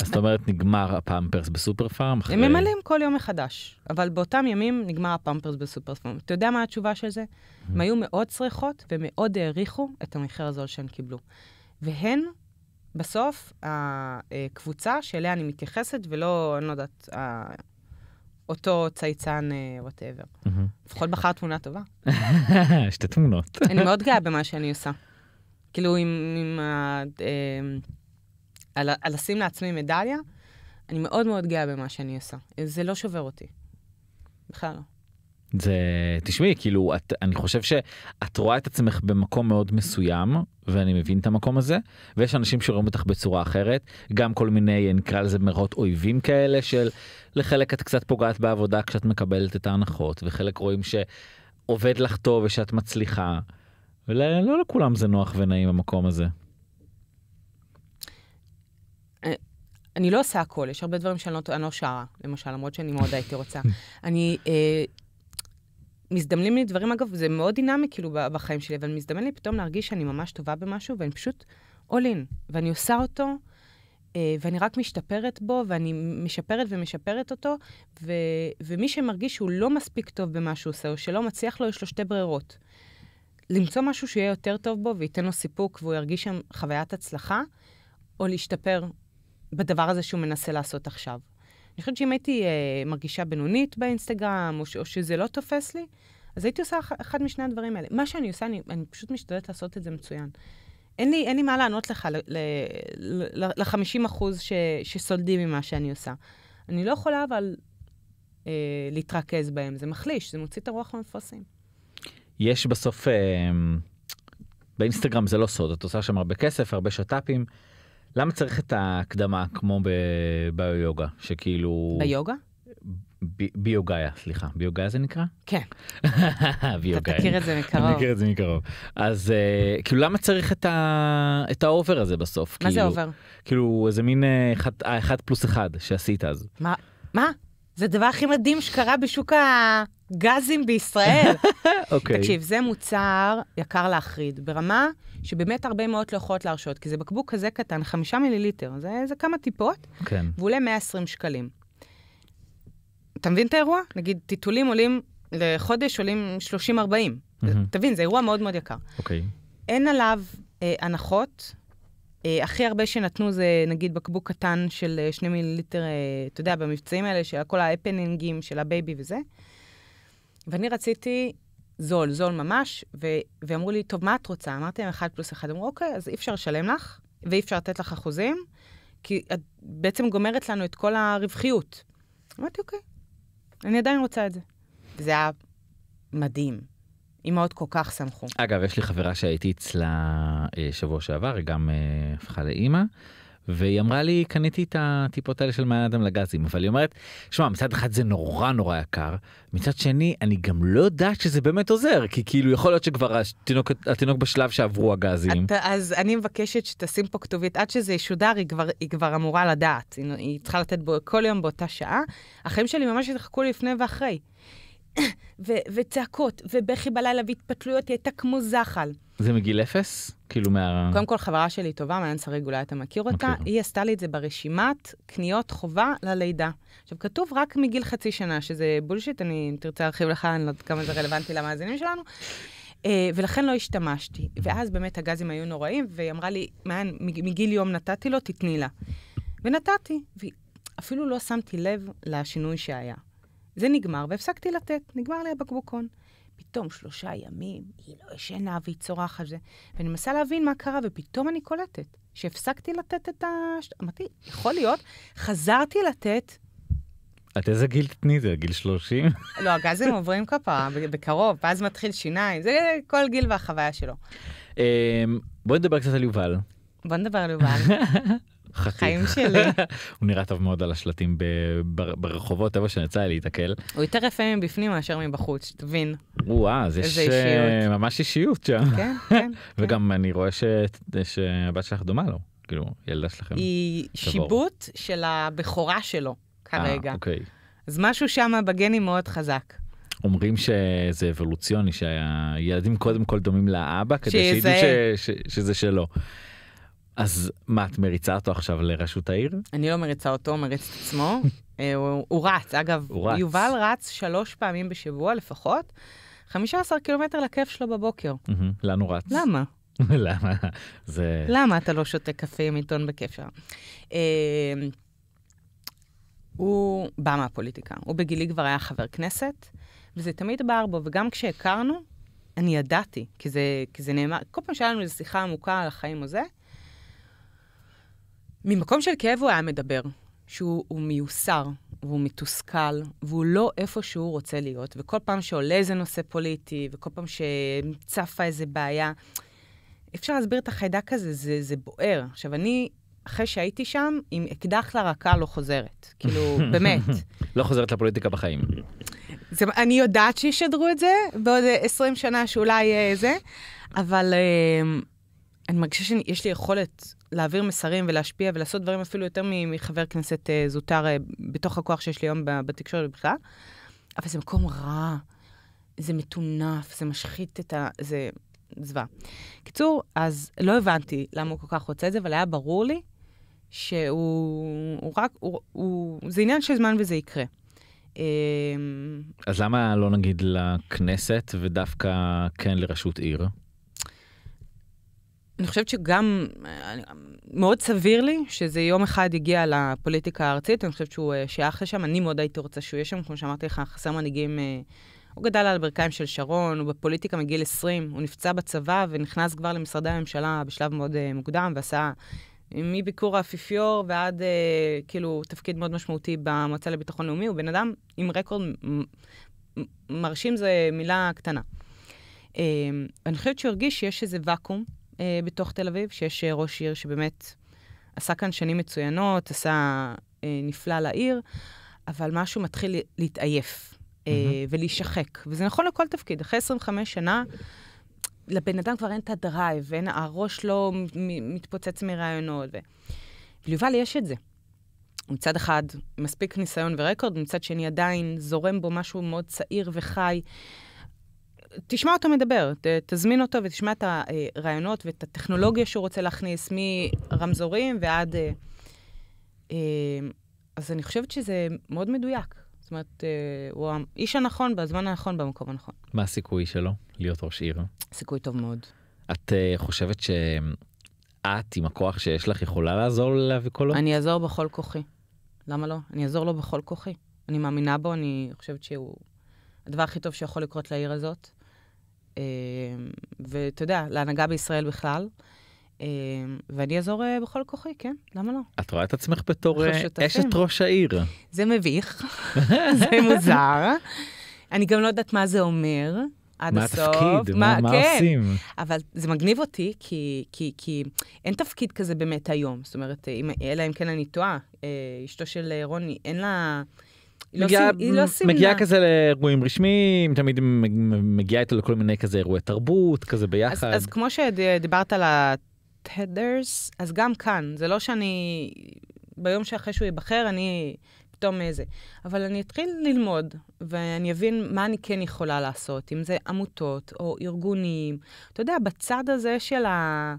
Speaker 1: אז זאת אומרת, נגמר הפמפרס בסופר פארם? הם ממלאים
Speaker 2: כל יום מחדש, אבל באותם ימים נגמר הפמפרס בסופר פארם. אתה יודע מה התשובה של זה? Mm-hmm. הם היו מאוד צריכות ומאוד העריכו את המחיר הזול שהם קיבלו. והן בסוף הקבוצה שאליה אני מתייחסת, ולא, אני לא יודעת, אותו צייצן, וואטאבר. אה, לפחות בחר תמונה טובה.
Speaker 1: [LAUGHS] שתי תמונות. אני
Speaker 2: מאוד [LAUGHS] גאה במה שאני עושה. כאילו, עם, אמ, ה... על לשים לעצמי מדליה, אני מאוד מאוד גאה במה שאני עושה. זה לא שובר אותי. בכלל לא.
Speaker 1: זה תשמעי כאילו את אני חושב שאת רואה את עצמך במקום מאוד מסוים ואני מבין את המקום הזה ויש אנשים שרואים אותך בצורה אחרת גם כל מיני נקרא לזה מראות אויבים כאלה של לחלק את קצת פוגעת בעבודה כשאת מקבלת את ההנחות וחלק רואים שעובד לך טוב ושאת מצליחה. ולא לא לכולם זה נוח ונעים המקום הזה.
Speaker 2: אה, אני לא עושה הכל, יש הרבה דברים שאני לא, לא שרה, למשל, למרות שאני מאוד הייתי רוצה. [LAUGHS] אני אה, מזדמנים לי דברים, אגב, זה מאוד דינמי כאילו בחיים שלי, אבל מזדמן לי פתאום להרגיש שאני ממש טובה במשהו, ואני פשוט all in, ואני עושה אותו, אה, ואני רק משתפרת בו, ואני משפרת ומשפרת אותו, ו, ומי שמרגיש שהוא לא מספיק טוב במה שהוא עושה, או שלא מצליח לו, יש לו שתי ברירות. למצוא משהו שיהיה יותר טוב בו וייתן לו סיפוק והוא ירגיש שם חוויית הצלחה, או להשתפר בדבר הזה שהוא מנסה לעשות עכשיו. אני חושבת שאם הייתי אה, מרגישה בינונית באינסטגרם, או, ש, או שזה לא תופס לי, אז הייתי עושה אח, אחד משני הדברים האלה. מה שאני עושה, אני, אני פשוט משתדלת לעשות את זה מצוין. אין לי, אין לי מה לענות לך ל-50 אחוז ש, שסולדים ממה שאני עושה. אני לא יכולה אבל אה, להתרכז בהם, זה מחליש, זה מוציא את הרוח מהמפרשים.
Speaker 1: יש בסוף, אה, באינסטגרם זה לא סוד, את עושה שם הרבה כסף, הרבה שת"פים. למה צריך את ההקדמה כמו בביוגה שכאילו ביוגה ביוגאיה סליחה ביוגאיה זה נקרא כן [LAUGHS] ביוגאיה. אתה תכיר את זה מקרוב. אני מכיר את זה מקרוב אז אה, כאילו למה צריך את, ה... את האובר הזה בסוף מה כאילו, זה אובר כאילו איזה מין אה, אחד אה, פלוס אחד שעשית אז
Speaker 2: מה מה זה הדבר הכי מדהים שקרה בשוק הגזים בישראל. [LAUGHS] אוקיי. okay. תקשיב, זה מוצר יקר להחריד, ברמה שבאמת הרבה מאוד לא יכולות להרשות, כי זה בקבוק כזה קטן, חמישה מיליליטר, זה, זה כמה טיפות, כן. והוא עולה 120 שקלים. אתה מבין את האירוע? נגיד, טיטולים עולים, לחודש עולים 30-40. Mm-hmm. תבין, זה אירוע מאוד מאוד יקר. אוקיי. Okay. אין עליו אה, הנחות, אה, הכי הרבה שנתנו זה נגיד בקבוק קטן של אה, שני מיליליטר, אה, אתה יודע, במבצעים האלה, של כל ההפנינגים, של הבייבי וזה. ואני רציתי זול, זול ממש, ו- ואמרו לי, טוב, מה את רוצה? אמרתי להם, אחד פלוס אחד. אמרו, אוקיי, אז אי אפשר לשלם לך, ואי אפשר לתת לך אחוזים, כי את בעצם גומרת לנו את כל הרווחיות. אמרתי, אוקיי, אני עדיין רוצה את זה. וזה היה מדהים. אימהות כל כך שמחו.
Speaker 1: אגב, יש לי חברה שהייתי אצלה אה, שבוע שעבר, היא גם אה, הפכה לאימא. והיא אמרה לי קניתי את הטיפות האלה של מעיין אדם לגזים אבל היא אומרת שמע מצד אחד זה נורא נורא יקר מצד שני אני גם לא יודעת שזה באמת עוזר כי כאילו יכול להיות שכבר התינוק, התינוק בשלב שעברו הגזים. את,
Speaker 2: אז אני מבקשת שתשים פה כתובית עד שזה ישודר היא כבר, היא כבר אמורה לדעת היא, היא צריכה לתת בו כל יום באותה שעה החיים שלי ממש התרחקו לפני ואחרי. ו- וצעקות, ובכי בלילה והתפתלויות, היא הייתה כמו זחל.
Speaker 1: זה מגיל אפס? כאילו מה... קודם
Speaker 2: כל, חברה שלי טובה, מעיין שריג, אולי אתה מכיר אותה, מכיר. היא עשתה לי את זה ברשימת קניות חובה ללידה. עכשיו, כתוב רק מגיל חצי שנה, שזה בולשיט, אני, אם תרצה להרחיב לך, אני לא יודעת כמה זה רלוונטי למאזינים שלנו. אה, ולכן לא השתמשתי. ואז באמת הגזים היו נוראים, והיא אמרה לי, מעיין, מגיל יום נתתי לו, תתני לה. ונתתי, ואפילו לא שמתי לב לשינוי שהיה. זה נגמר, והפסקתי לתת, נגמר לי הבקבוקון. פתאום שלושה ימים, היא לא ישנה והיא צורחת על זה, ואני מנסה להבין מה קרה, ופתאום אני קולטת שהפסקתי לתת את ה... אמרתי, יכול להיות, חזרתי לתת.
Speaker 1: את איזה גיל תתני? זה גיל 30?
Speaker 2: [LAUGHS] לא, הגזים עוברים כפרה בקרוב, ואז מתחיל שיניים, זה כל גיל והחוויה שלו.
Speaker 1: אמ, בואי נדבר קצת על יובל.
Speaker 2: בוא נדבר על יובל. [LAUGHS]
Speaker 1: חיים שלי. [LAUGHS] הוא נראה טוב מאוד על השלטים ברחובות, איפה שנצא לי להתקל.
Speaker 2: הוא יותר יפה מבפנים מאשר מבחוץ, תבין.
Speaker 1: וואו, אה, אז יש אה, ממש אישיות שם. כן, כן. [LAUGHS] כן. וגם אני רואה שהבת שלך דומה לו, כאילו, ילדה שלכם. היא שיבוט
Speaker 2: של הבכורה שלו כרגע. אה, אוקיי. אז משהו שם בגנים מאוד חזק.
Speaker 1: אומרים שזה אבולוציוני, שהילדים קודם כל דומים לאבא, כדי שידעו שזה שלו. אז מה, את מריצה אותו עכשיו לראשות העיר?
Speaker 2: אני לא מריצה אותו, הוא מריץ את עצמו. [LAUGHS] אה, הוא, הוא רץ, אגב, הוא רץ. יובל רץ שלוש פעמים בשבוע לפחות, 15 קילומטר לכיף שלו בבוקר.
Speaker 1: לאן הוא רץ? למה? [LAUGHS] למה? זה... למה
Speaker 2: אתה לא שותה קפה עם עיתון בכיף שם? אה, הוא בא מהפוליטיקה, הוא בגילי כבר היה חבר כנסת, וזה תמיד בער בו, וגם כשהכרנו, אני ידעתי, כי זה, כי זה נאמר, כל פעם שהיה לנו איזו שיחה עמוקה על החיים או זה, ממקום של כאב הוא היה מדבר, שהוא מיוסר, והוא מתוסכל, והוא לא איפה שהוא רוצה להיות, וכל פעם שעולה איזה נושא פוליטי, וכל פעם שצפה איזה בעיה, אפשר להסביר את החיידק הזה, זה, זה בוער. עכשיו, אני, אחרי שהייתי שם, עם אקדח לרקה לא חוזרת.
Speaker 1: כאילו, [LAUGHS] באמת. לא חוזרת לפוליטיקה בחיים.
Speaker 2: זה, אני יודעת שישדרו את זה בעוד 20 שנה שאולי יהיה אה, זה, אבל אה, אני מרגישה שיש לי יכולת להעביר מסרים ולהשפיע ולעשות דברים אפילו יותר מחבר כנסת אה, זוטר אה, בתוך הכוח שיש לי היום בתקשורת בכלל. אבל זה מקום רע, זה מטונף, זה משחית את ה... זה זוועה. קיצור, אז לא הבנתי למה הוא כל כך רוצה את זה, אבל היה ברור לי שהוא הוא רק, הוא, הוא, זה עניין של זמן וזה יקרה. אה,
Speaker 1: אז למה לא נגיד לכנסת ודווקא כן לראשות עיר?
Speaker 2: אני חושבת שגם אה, מאוד סביר לי שזה יום אחד הגיע לפוליטיקה הארצית, אני חושבת שהוא אה, שייך לשם, אני מאוד הייתי רוצה שהוא יהיה שם, כמו שאמרתי לך, חסר מנהיגים, אה, הוא גדל על הברכיים של שרון, הוא בפוליטיקה מגיל 20, הוא נפצע בצבא ונכנס כבר למשרדי הממשלה בשלב מאוד מוקדם, ועשה מביקור האפיפיור ועד כאילו תפקיד מאוד משמעותי במועצה לביטחון לאומי, הוא בן אדם עם רקורד מרשים, זו מילה קטנה. אני חושבת שהוא הרגיש שיש איזה ואקום. אה, בתוך תל אביב, שיש אה, ראש עיר שבאמת עשה כאן שנים מצוינות, עשה אה, נפלא לעיר, אבל משהו מתחיל להתעייף אה, mm-hmm. ולהישחק. וזה נכון לכל תפקיד. אחרי 25 שנה, לבן אדם כבר אין את הדרייב, אין, הראש לא מתפוצץ מרעיונות. ו... וליובל יש את זה. מצד אחד, מספיק ניסיון ורקורד, מצד שני עדיין זורם בו משהו מאוד צעיר וחי. תשמע אותו מדבר, ת, תזמין אותו ותשמע את הרעיונות ואת הטכנולוגיה שהוא רוצה להכניס, מרמזורים ועד... אה, אה, אז אני חושבת שזה מאוד מדויק. זאת אומרת, אה, הוא האיש הנכון בזמן הנכון במקום הנכון.
Speaker 1: מה הסיכוי שלו להיות ראש עיר?
Speaker 2: סיכוי טוב מאוד.
Speaker 1: את אה, חושבת שאת, עם הכוח שיש לך, יכולה לעזור להביא קולות? אני
Speaker 2: אעזור בכל כוחי. למה לא? אני אעזור לו בכל כוחי. אני מאמינה בו, אני חושבת שהוא הדבר הכי טוב שיכול לקרות לעיר הזאת. אה, ואתה יודע, להנהגה בישראל בכלל. אה, ואני אעזור אה, בכל כוחי, כן? למה לא?
Speaker 1: את רואה את עצמך בתור אשת ראש העיר.
Speaker 2: זה מביך, [LAUGHS] זה מוזר. אני גם לא יודעת מה זה אומר עד מה הסוף. התפקיד, מה התפקיד, מה כן. עושים. אבל זה מגניב אותי, כי, כי, כי אין תפקיד כזה באמת היום. זאת אומרת, אלא אם כן אני טועה, אשתו של רוני, אין לה... לא מגיעה לא מגיע כזה
Speaker 1: לאירועים רשמיים, תמיד מגיעה איתו לכל מיני כזה אירועי תרבות, כזה ביחד. אז, אז
Speaker 2: כמו שדיברת על ה-tethers, אז גם כאן, זה לא שאני, ביום שאחרי שהוא ייבחר, אני פתאום איזה. אבל אני אתחיל ללמוד, ואני אבין מה אני כן יכולה לעשות, אם זה עמותות או ארגונים. אתה יודע, בצד הזה של ה...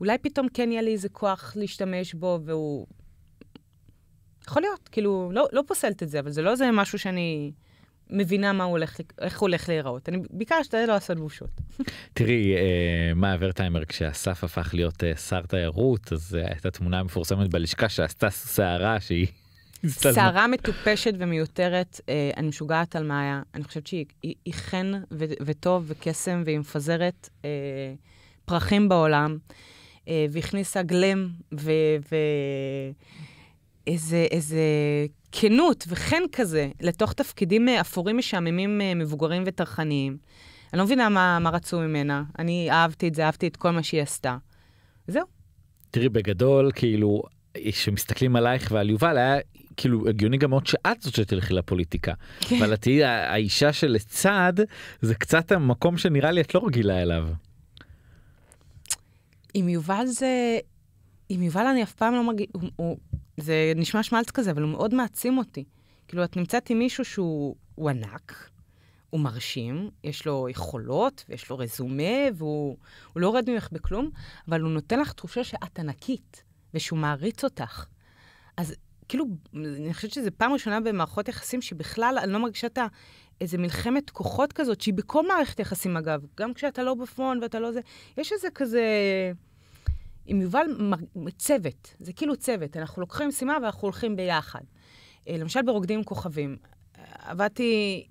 Speaker 2: אולי פתאום כן יהיה לי איזה כוח להשתמש בו, והוא יכול להיות, כאילו, לא, לא פוסלת את זה, אבל זה לא איזה משהו שאני מבינה מה הוא הולך, איך הוא הולך להיראות. אני בעיקר אשתדל לא לעשות בושות.
Speaker 1: תראי, אה, מאיה אברטיימר, כשאסף הפך להיות אה, שר תיירות, אז אה, הייתה תמונה מפורסמת בלשכה שעשתה סערה שהיא... [LAUGHS] סערה
Speaker 2: מטופשת ומיותרת, אה, אני משוגעת על מאיה. אני חושבת שהיא היא, היא חן ו, וטוב וקסם, והיא מפזרת אה, פרחים בעולם, אה, והכניסה גלם ו... ו... איזה, איזה כנות וחן כזה לתוך תפקידים אה, אפורים משעממים אה, מבוגרים וטרחניים. אני לא מבינה מה, מה רצו ממנה. אני אהבתי את זה, אהבתי את כל מה שהיא עשתה. זהו.
Speaker 1: תראי, בגדול, כאילו, אה, כשמסתכלים עלייך ועל יובל, היה כאילו הגיוני גם מאוד שאת זאת שתלכי לפוליטיקה. כן. אבל את תהיי האישה שלצד, זה קצת המקום שנראה לי את לא רגילה אליו.
Speaker 2: עם יובל זה... עם יובל אני אף פעם לא מרגיש... הוא, הוא זה נשמע שמלץ כזה, אבל הוא מאוד מעצים אותי. כאילו, את נמצאת עם מישהו שהוא ענק, הוא מרשים, יש לו יכולות, ויש לו רזומה, והוא לא יורד ממך בכלום, אבל הוא נותן לך תחושה שאת ענקית, ושהוא מעריץ אותך. אז כאילו, אני חושבת שזו פעם ראשונה במערכות יחסים שבכלל אני לא מרגישה את ה... איזה מלחמת כוחות כזאת, שהיא בכל מערכת יחסים, אגב, גם כשאתה לא בפון ואתה לא זה, יש איזה כזה... עם יובל צוות, זה כאילו צוות. אנחנו לוקחים משימה ואנחנו הולכים ביחד. אה, למשל ברוקדים עם כוכבים. אה, עבדתי,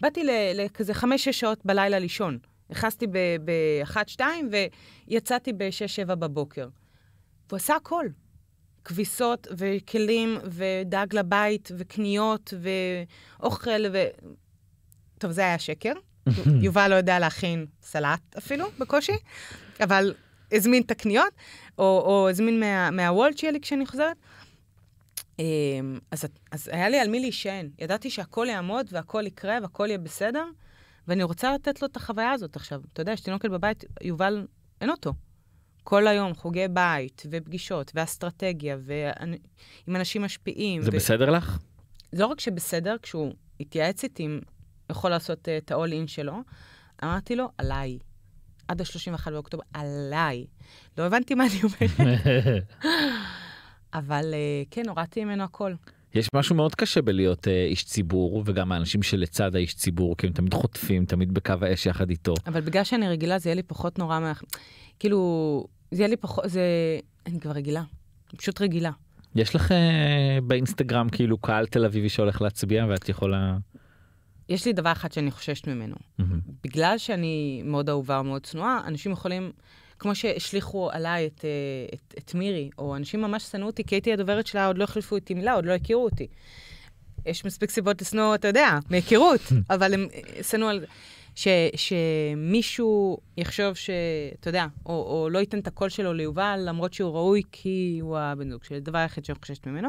Speaker 2: באתי לכזה חמש-שש שעות בלילה לישון. נכנסתי באחת-שתיים ויצאתי בשש-שבע בבוקר. הוא עשה הכל. כביסות וכלים ודאג לבית וקניות ואוכל ו... טוב, זה היה שקר.
Speaker 1: [LAUGHS] יובל
Speaker 2: לא יודע להכין סלט אפילו, בקושי, אבל הזמין את הקניות, או, או הזמין מה, מהוולט שלי כשאני חוזרת. אמ, אז, אז היה לי על מי להישען. ידעתי שהכל יעמוד והכל יקרה והכל יהיה בסדר, ואני רוצה לתת לו את החוויה הזאת עכשיו. אתה יודע, יש תינוקת בבית, יובל, אין אותו. כל היום חוגי בית, ופגישות, ואסטרטגיה, ועם אנשים משפיעים. זה ו... בסדר לך? לא רק שבסדר, כשהוא התייעץ איתי יכול לעשות אה, את ה-all-in שלו, אמרתי לו, עליי. עד ה-31 באוקטובר, עליי. לא הבנתי מה אני אומרת. [LAUGHS] אבל אה, כן, הורדתי ממנו הכל.
Speaker 1: יש משהו מאוד קשה בלהיות אה, איש ציבור וגם האנשים שלצד האיש ציבור כי הם תמיד חוטפים תמיד בקו האש יחד איתו.
Speaker 2: אבל בגלל שאני רגילה זה יהיה לי פחות נורא מה... כאילו זה יהיה לי פחות זה אני כבר רגילה פשוט רגילה.
Speaker 1: יש לך אה, באינסטגרם כאילו קהל תל אביבי שהולך להצביע ואת יכולה.
Speaker 2: יש לי דבר אחד שאני חוששת ממנו. Mm-hmm. בגלל שאני מאוד אהובה ומאוד צנועה, אנשים יכולים, כמו שהשליכו עליי את, אה, את, את מירי, או אנשים ממש שנאו אותי, כי הייתי הדוברת שלה, עוד לא החליפו איתי מילה, עוד לא הכירו אותי. יש מספיק סיבות לשנוא, אתה יודע, מהיכרות, [LAUGHS] אבל הם אה, שנאו על... ש, שמישהו יחשוב ש... אתה יודע, או, או לא ייתן את הקול שלו ליובל, למרות שהוא ראוי כי הוא הבן זוג שלי, דבר היחיד שאני חוששת ממנו.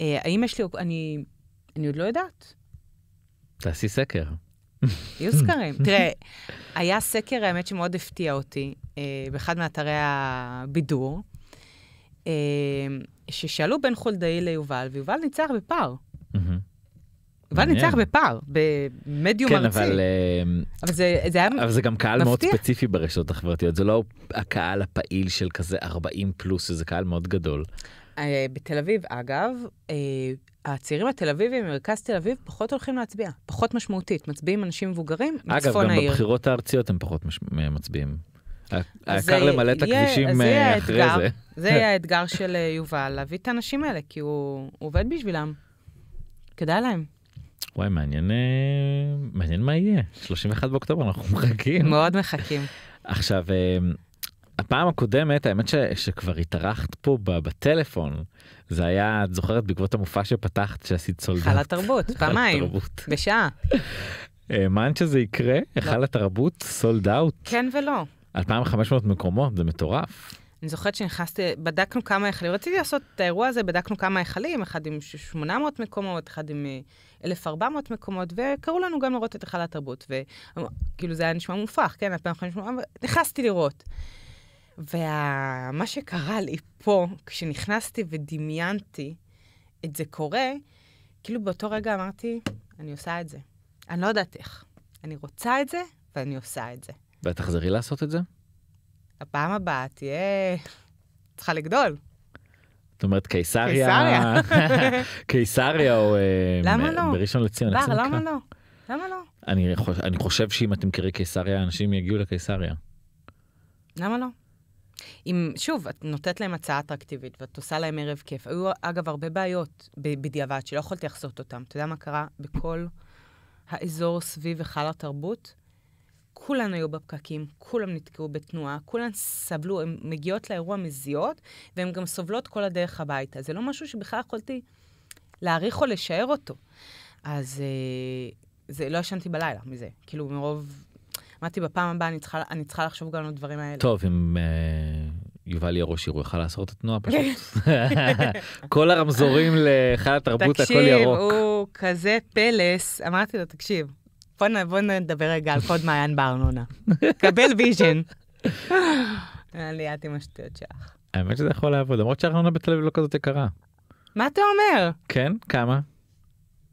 Speaker 2: אה, האם יש לי... אני, אני עוד לא יודעת.
Speaker 1: תעשי סקר.
Speaker 2: יהיו סקרים. תראה, היה סקר, האמת, שמאוד הפתיע אותי, אה, באחד מאתרי הבידור, אה, ששאלו בין חולדאי ליובל, ויובל ניצח בפער. יובל ניצח בפער, במדיום כן, ארצי. כן, אבל... אה, אבל זה, זה היה אבל זה גם קהל מפתיע. מאוד
Speaker 1: ספציפי ברשתות החברתיות, זה לא הקהל הפעיל של כזה 40 פלוס, זה קהל מאוד גדול.
Speaker 2: אה, בתל אביב, אגב, אה, הצעירים התל אביבים ממרכז תל אביב פחות הולכים להצביע, פחות משמעותית. מצביעים אנשים מבוגרים מצפון העיר. אגב, גם
Speaker 1: בבחירות הארציות הם פחות אה, מצביעים. העיקר למלא את הכבישים אחרי זה.
Speaker 2: זה יהיה [LAUGHS] האתגר של יובל, להביא את האנשים האלה, כי הוא עובד בשבילם. כדאי להם.
Speaker 1: וואי, מעניין, מעניין מה יהיה. 31 באוקטובר, אנחנו מחכים. מאוד מחכים. עכשיו, הפעם הקודמת האמת ש, שכבר התארחת פה בטלפון זה היה את זוכרת בעקבות המופע שפתחת שעשית סולדות. חל התרבות, פעמיים בשעה. האמנת אה, שזה יקרה? היכל לא. התרבות סולד אאוט?
Speaker 2: כן ולא.
Speaker 1: 2,500 מקומות זה מטורף.
Speaker 2: אני זוכרת שנכנסתי, בדקנו כמה היכלים, רציתי לעשות את האירוע הזה, בדקנו כמה היכלים, אחד עם 800 מקומות, אחד עם 1,400 אה, מקומות, וקראו לנו גם לראות את היכל התרבות, וכאילו זה היה נשמע מופרך, כן, 2,500, נכנסתי לראות. ומה וה... שקרה לי פה, כשנכנסתי ודמיינתי את זה קורה, כאילו באותו רגע אמרתי, אני עושה את זה. אני לא יודעת איך. אני רוצה את זה, ואני עושה את זה.
Speaker 1: ואת תחזרי לעשות את זה?
Speaker 2: הפעם הבאה תהיה... צריכה לגדול.
Speaker 1: זאת אומרת קיסריה, קיסריה [LAUGHS] קיסריה או אה, למה לא? בראשון לציון, בר, למה לא?
Speaker 2: לא? למה לא?
Speaker 1: אני חושב שאם את תמכרי קיסריה, אנשים יגיעו לקיסריה.
Speaker 2: למה לא? אם, שוב, את נותנת להם הצעה אטרקטיבית ואת עושה להם ערב כיף. היו, אגב, הרבה בעיות בדיעבד שלא יכולתי לחסות אותן. אתה יודע מה קרה בכל האזור סביב היכל התרבות? כולן היו בפקקים, כולם נתקעו בתנועה, כולן סבלו, הן מגיעות לאירוע מזיעות, והן גם סובלות כל הדרך הביתה. זה לא משהו שבכלל יכולתי להעריך או לשער אותו. אז אה, זה, לא ישנתי בלילה מזה, כאילו מרוב אמרתי, בפעם הבאה אני צריכה, אני צריכה לחשוב גם על הדברים האלה. טוב,
Speaker 1: אם uh, יובל יהיה ראש עיר, הוא יכל לעשות את התנועה פשוט. כן. [LAUGHS] כל הרמזורים להיכל התרבות, הכל ירוק. תקשיב,
Speaker 2: הוא כזה פלס, אמרתי לו, תקשיב, בוא, נ, בוא נדבר רגע על קוד מעיין בארנונה. קבל ויז'ן. [LAUGHS] ליאת עם השטויות שלך.
Speaker 1: האמת שזה יכול לעבוד, למרות שהארנונה בתל אביב לא כזאת יקרה.
Speaker 2: מה אתה אומר?
Speaker 1: כן, כמה?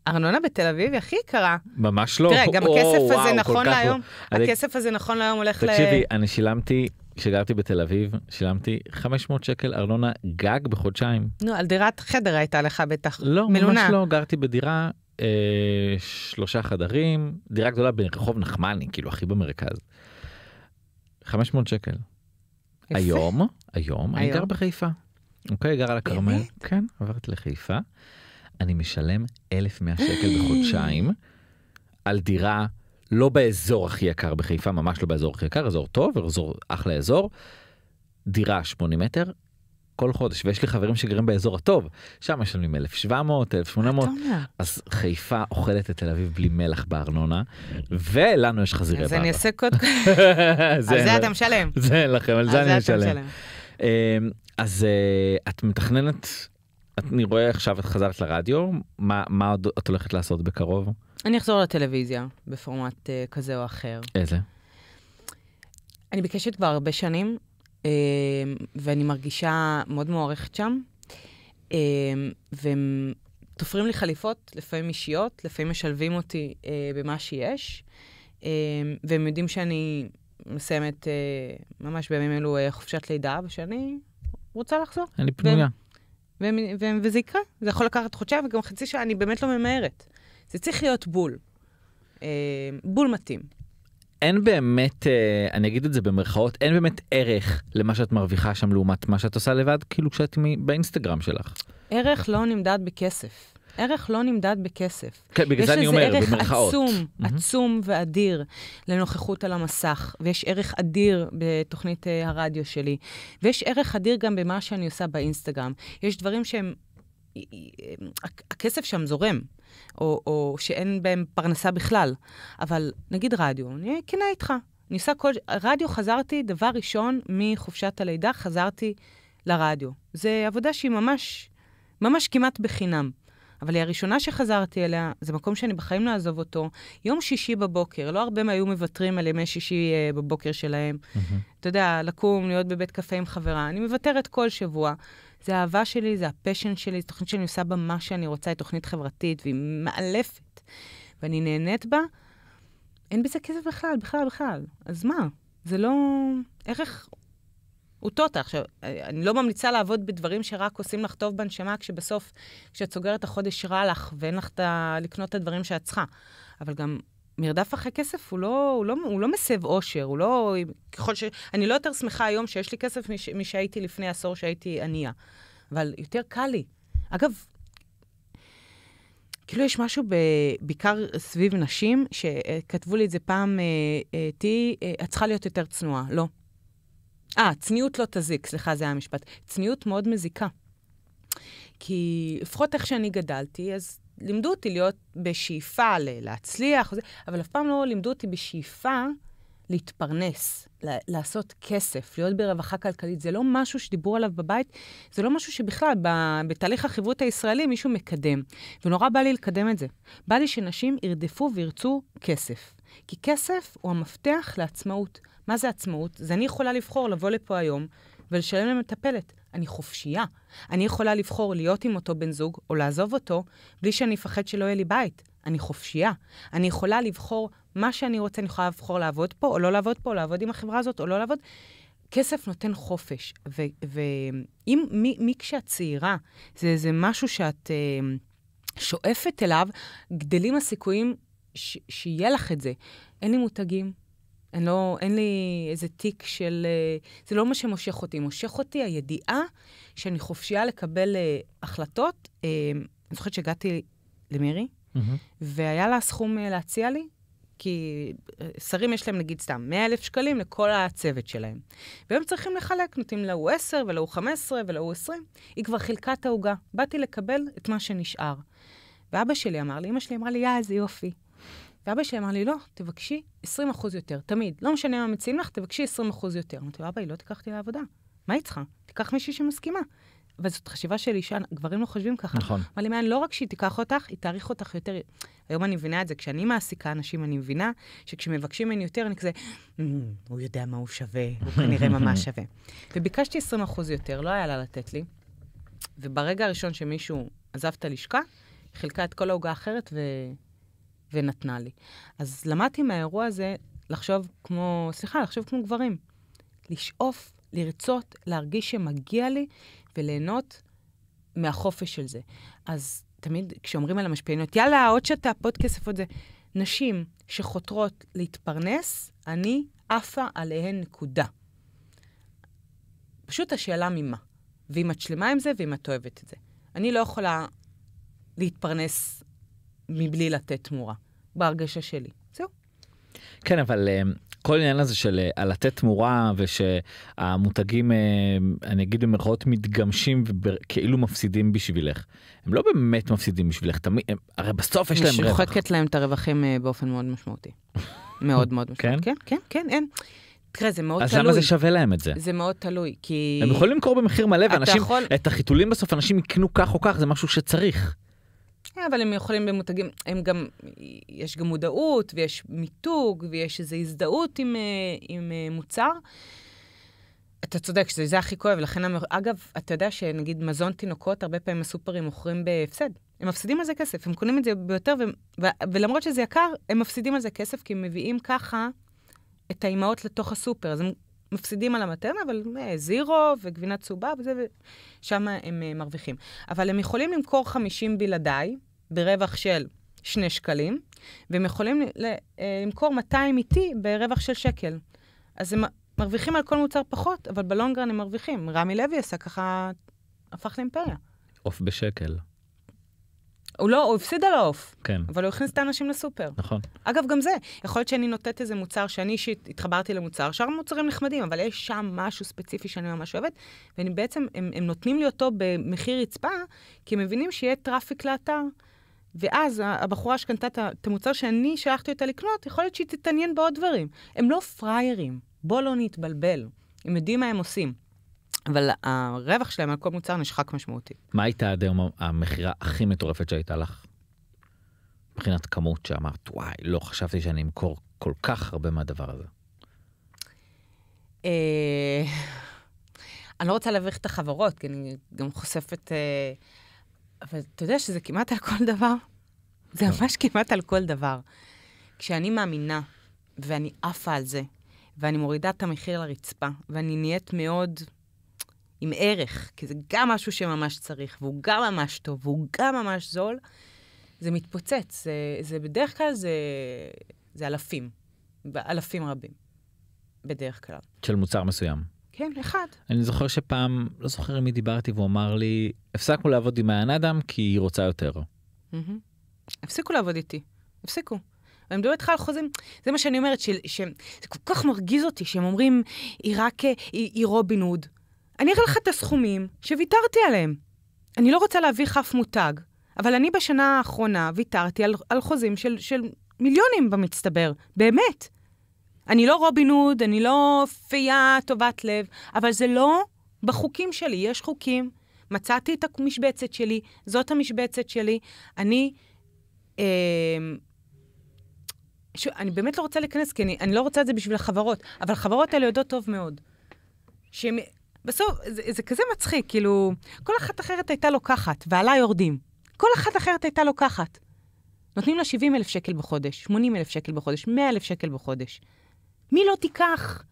Speaker 2: ארנונה בתל אביב היא הכי יקרה.
Speaker 1: ממש לא. תראה, גם הכסף הזה נכון לא. להיום, הכסף הזה
Speaker 2: נכון להיום הולך ל... תקשיבי,
Speaker 1: אני שילמתי, כשגרתי בתל אביב, שילמתי 500 שקל ארנונה גג בחודשיים.
Speaker 2: נו, על דירת חדר הייתה לך בטח, לא, ממש לא,
Speaker 1: גרתי בדירה אה, שלושה חדרים, דירה גדולה ברחוב נחמני, כאילו הכי במרכז. 500 שקל. היום, היום, היום, אני גר בחיפה. אוקיי, גר על הכרמל. כן, עברתי לחיפה. אני משלם 1,100 שקל בחודשיים על דירה לא באזור הכי יקר בחיפה, ממש לא באזור הכי יקר, אזור טוב, אזור אחלה אזור, דירה 80 מטר. כל חודש ויש לי חברים שגרים באזור הטוב שם משלמים 1700 1800 אז חיפה אוכלת את תל אביב בלי מלח בארנונה ולנו יש חזירי בר. אז אני אעשה קודקוד. [LAUGHS] אז זה אתה משלם. זה לכם על זה אני משלם. אמ, אז אה, את מתכננת אני רואה עכשיו את חזרת לרדיו, מה, מה עוד את הולכת לעשות בקרוב?
Speaker 2: אני אחזור לטלוויזיה בפורמט uh, כזה או אחר. איזה? אני בקשת כבר הרבה שנים, uh, ואני מרגישה מאוד מוערכת שם, uh, והם תופרים לי חליפות, לפעמים אישיות, לפעמים משלבים אותי uh, במה שיש, uh, והם יודעים שאני מסיימת uh, ממש בימים אלו uh, חופשת לידה, ושאני רוצה לחזור. אני פנויה. והם... וזה יקרה. זה יכול לקחת חודשיים וגם חצי שעה, אני באמת לא ממהרת. זה צריך להיות בול. אה, בול מתאים.
Speaker 1: אין באמת, אה, אני אגיד את זה במרכאות, אין באמת ערך למה שאת מרוויחה שם לעומת מה שאת עושה לבד, כאילו כשאת באינסטגרם שלך.
Speaker 2: ערך לא נמדד בכסף. ערך לא נמדד בכסף. כן, בגלל זה אני אומר, במרכאות. יש איזה ערך עצום, mm-hmm. עצום ואדיר לנוכחות על המסך, ויש ערך אדיר בתוכנית uh, הרדיו שלי, ויש ערך אדיר גם במה שאני עושה באינסטגרם. יש דברים שהם... אה, אה, הכסף שם זורם, או, או שאין בהם פרנסה בכלל. אבל נגיד רדיו, אני כנה איתך. אני עושה כל... רדיו חזרתי, דבר ראשון, מחופשת הלידה חזרתי לרדיו. זו עבודה שהיא ממש, ממש כמעט בחינם. אבל היא הראשונה שחזרתי אליה, זה מקום שאני בחיים לא אעזוב אותו. יום שישי בבוקר, לא הרבה מהיו מוותרים על ימי שישי אה, בבוקר שלהם. אתה יודע, לקום, להיות בבית קפה עם חברה, אני מוותרת כל שבוע. זה האהבה שלי, זה הפשן שלי, זו תוכנית שאני עושה בה מה שאני רוצה, היא תוכנית חברתית והיא מאלפת, ואני נהנית בה. אין בזה כסף בכלל, בכלל, בכלל. אז מה? זה לא ערך הוא טוטה. עכשיו, אני לא ממליצה לעבוד בדברים שרק עושים לך טוב בנשמה, כשבסוף, כשאת סוגרת החודש רע לך ואין לך ת... לקנות את הדברים שאת צריכה. אבל גם מרדף אחרי כסף הוא לא, הוא לא, הוא לא מסב אושר, הוא לא... ככל ש... אני לא יותר שמחה היום שיש לי כסף מש, משהייתי לפני עשור שהייתי ענייה. אבל יותר קל לי. אגב, כאילו יש משהו ב, בעיקר סביב נשים, שכתבו לי את זה פעם, אה, אה, תהיי, אה, את צריכה להיות יותר צנועה. לא. אה, צניעות לא תזיק, סליחה, זה היה המשפט. צניעות מאוד מזיקה. כי לפחות איך שאני גדלתי, אז לימדו אותי להיות בשאיפה להצליח, וזה, אבל אף פעם לא לימדו אותי בשאיפה להתפרנס, לעשות כסף, להיות ברווחה כלכלית. זה לא משהו שדיברו עליו בבית, זה לא משהו שבכלל בתהליך החברות הישראלי מישהו מקדם. ונורא בא לי לקדם את זה. בא לי שנשים ירדפו וירצו כסף. כי כסף הוא המפתח לעצמאות. מה זה עצמאות? זה אני יכולה לבחור לבוא לפה היום ולשלם למטפלת. אני חופשייה. אני יכולה לבחור להיות עם אותו בן זוג או לעזוב אותו בלי שאני אפחד שלא יהיה לי בית. אני חופשייה. אני יכולה לבחור מה שאני רוצה, אני יכולה לבחור לעבוד פה או לא לעבוד פה, או לעבוד עם החברה הזאת או לא לעבוד. כסף נותן חופש, ואם מי מי כשאת צעירה, זה איזה משהו שאת אה, שואפת אליו, גדלים הסיכויים ש, שיהיה לך את זה. אין לי מותגים, אין, לא, אין לי איזה תיק של... אה, זה לא מה שמושך אותי. מושך אותי הידיעה שאני חופשייה לקבל אה, החלטות. אה, אני זוכרת שהגעתי למירי, mm-hmm. והיה לה סכום אה, להציע לי, כי אה, שרים יש להם נגיד סתם 100 אלף שקלים לכל הצוות שלהם. והם צריכים לחלק, נותנים להוא 10 ולהוא 15 ולהוא 20. היא כבר חילקה את העוגה. באתי לקבל את מה שנשאר. ואבא שלי אמר לי, אמא שלי אמרה לי, יא, איזה יופי. ואבא שלי אמר לי, לא, תבקשי 20 אחוז יותר, תמיד. לא משנה מה מציעים לך, תבקשי 20 אחוז יותר. אמרתי לו, אבא, היא לא תיקח אותי לעבודה. מה היא צריכה? תיקח מישהי שמסכימה. וזאת חשיבה של אישה, גברים לא חושבים ככה. נכון. אבל אם היה לא רק שהיא תיקח אותך, היא תעריך אותך יותר. היום אני מבינה את זה, כשאני מעסיקה אנשים, אני מבינה שכשמבקשים ממני יותר, אני כזה, אמ, הוא יודע מה הוא שווה, הוא כנראה [LAUGHS] ממש שווה. וביקשתי 20 אחוז יותר, לא היה לה לתת לי. וברגע הראשון שמישהו עזב את הלשכה, חילקה את כל העוגה האחרת ו... ונתנה לי. אז למדתי מהאירוע הזה לחשוב כמו, סליחה, לחשוב כמו גברים. לשאוף, לרצות, להרגיש שמגיע לי וליהנות מהחופש של זה. אז תמיד כשאומרים על המשפיעניות, יאללה, עוד שאתה עוד כסף, עוד זה, נשים שחותרות להתפרנס, אני עפה עליהן נקודה. פשוט השאלה ממה. ואם את שלמה עם זה ואם את אוהבת את זה. אני לא יכולה להתפרנס מבלי לתת תמורה, בהרגשה שלי. זהו. כן,
Speaker 1: אבל אמ, כל העניין הזה של אה, לתת תמורה ושהמותגים, אה, אני אגיד במרכאות, מתגמשים וכאילו מפסידים בשבילך. הם לא באמת מפסידים בשבילך, תמי, הם, הרי בסוף יש להם רווח. שוחקת
Speaker 2: להם את הרווחים אה, באופן מאוד משמעותי. מאוד מאוד משמעותי. כן? כן, כן, כן אין. תראה, זה מאוד אז תלוי. אז למה זה שווה להם את זה? זה מאוד תלוי, כי... הם יכולים
Speaker 1: למכור במחיר מלא, ואנשים, יכול... את החיתולים בסוף אנשים יקנו כך או כך, זה משהו שצריך.
Speaker 2: אה, אבל הם יכולים במותגים, הם גם, יש גם מודעות, ויש מיתוג, ויש איזו הזדהות עם, אה, עם אה, מוצר. אתה צודק, שזה זה הכי כואב, לכן, אגב, אתה יודע שנגיד מזון תינוקות, הרבה פעמים הסופרים מוכרים בהפסד. הם מפסידים על זה כסף, הם קונים את זה ביותר, ו- ו- ולמרות שזה יקר, הם מפסידים על זה כסף, כי הם מביאים ככה את האימהות לתוך הסופר. אז הם מפסידים על המטרנה, אבל אה, זירו וגבינה צהובה וזה, ושם הם אה, מרוויחים. אבל הם יכולים למכור 50 בלעדיי, ברווח של 2 שקלים, והם יכולים אה, למכור 200 איתי ברווח של שקל. אז הם מרוויחים על כל מוצר פחות, אבל בלונגרן הם מרוויחים. רמי לוי עשה ככה, הפך לאימפריה.
Speaker 1: עוף בשקל.
Speaker 2: הוא לא, הוא הפסיד על העוף. כן. אבל הוא הכניס את האנשים לסופר. נכון. אגב, גם זה, יכול להיות שאני נותנת איזה מוצר שאני אישית התחברתי למוצר, שאר המוצרים נחמדים, אבל יש שם משהו ספציפי שאני ממש אוהבת, ובעצם הם, הם נותנים לי אותו במחיר רצפה, כי הם מבינים שיהיה טראפיק לאתר. ואז הבחורה שקנתה את המוצר שאני שלחתי אותה לקנות, יכול להיות שהיא תתעניין בעוד דברים. הם לא פראיירים, בוא לא נתבלבל. הם יודעים מה הם עושים. אבל הרווח שלהם על כל מוצר נשחק משמעותי.
Speaker 1: מה הייתה עד היום המכירה הכי מטורפת שהייתה לך? מבחינת כמות שאמרת, וואי, לא חשבתי שאני אמכור כל כך הרבה מהדבר הזה.
Speaker 2: אה, אני לא רוצה להביך את החברות, כי אני גם חושפת... אה, אבל אתה יודע שזה כמעט על כל דבר? זה כן. ממש כמעט על כל דבר. כשאני מאמינה, ואני עפה על זה, ואני מורידה את המחיר לרצפה, ואני נהיית מאוד עם ערך, כי זה גם משהו שממש צריך, והוא גם ממש טוב, והוא גם ממש זול, זה מתפוצץ. זה, זה בדרך כלל, זה, זה אלפים, אלפים רבים, בדרך כלל.
Speaker 1: של מוצר מסוים. כן, אחד. אני זוכר שפעם, לא זוכר עם מי דיברתי, והוא אמר לי, הפסקנו לעבוד עם מעיין אדם כי היא רוצה יותר.
Speaker 2: הפסיקו לעבוד איתי, הפסיקו. אני מדברת איתך על חוזים, זה מה שאני אומרת, שזה כל כך מרגיז אותי, שהם אומרים, היא רק, אה, היא רובין הוד. אני אראה לך את הסכומים שוויתרתי עליהם. אני לא רוצה להביא כף מותג, אבל אני בשנה האחרונה ויתרתי על, על חוזים של, של מיליונים במצטבר, באמת. אני לא רובין הוד, אני לא פייה טובת לב, אבל זה לא בחוקים שלי, יש חוקים. מצאתי את המשבצת שלי, זאת המשבצת שלי. אני... אה, ש... אני באמת לא רוצה להיכנס, כי אני, אני לא רוצה את זה בשביל החברות, אבל החברות האלה יודעות טוב מאוד. שהם בסוף, זה, זה כזה מצחיק, כאילו, כל אחת אחרת הייתה לוקחת, ועלה יורדים. כל אחת אחרת הייתה לוקחת. נותנים לה 70 אלף שקל בחודש, 80 אלף שקל בחודש, 100 אלף שקל בחודש. מי לא תיקח?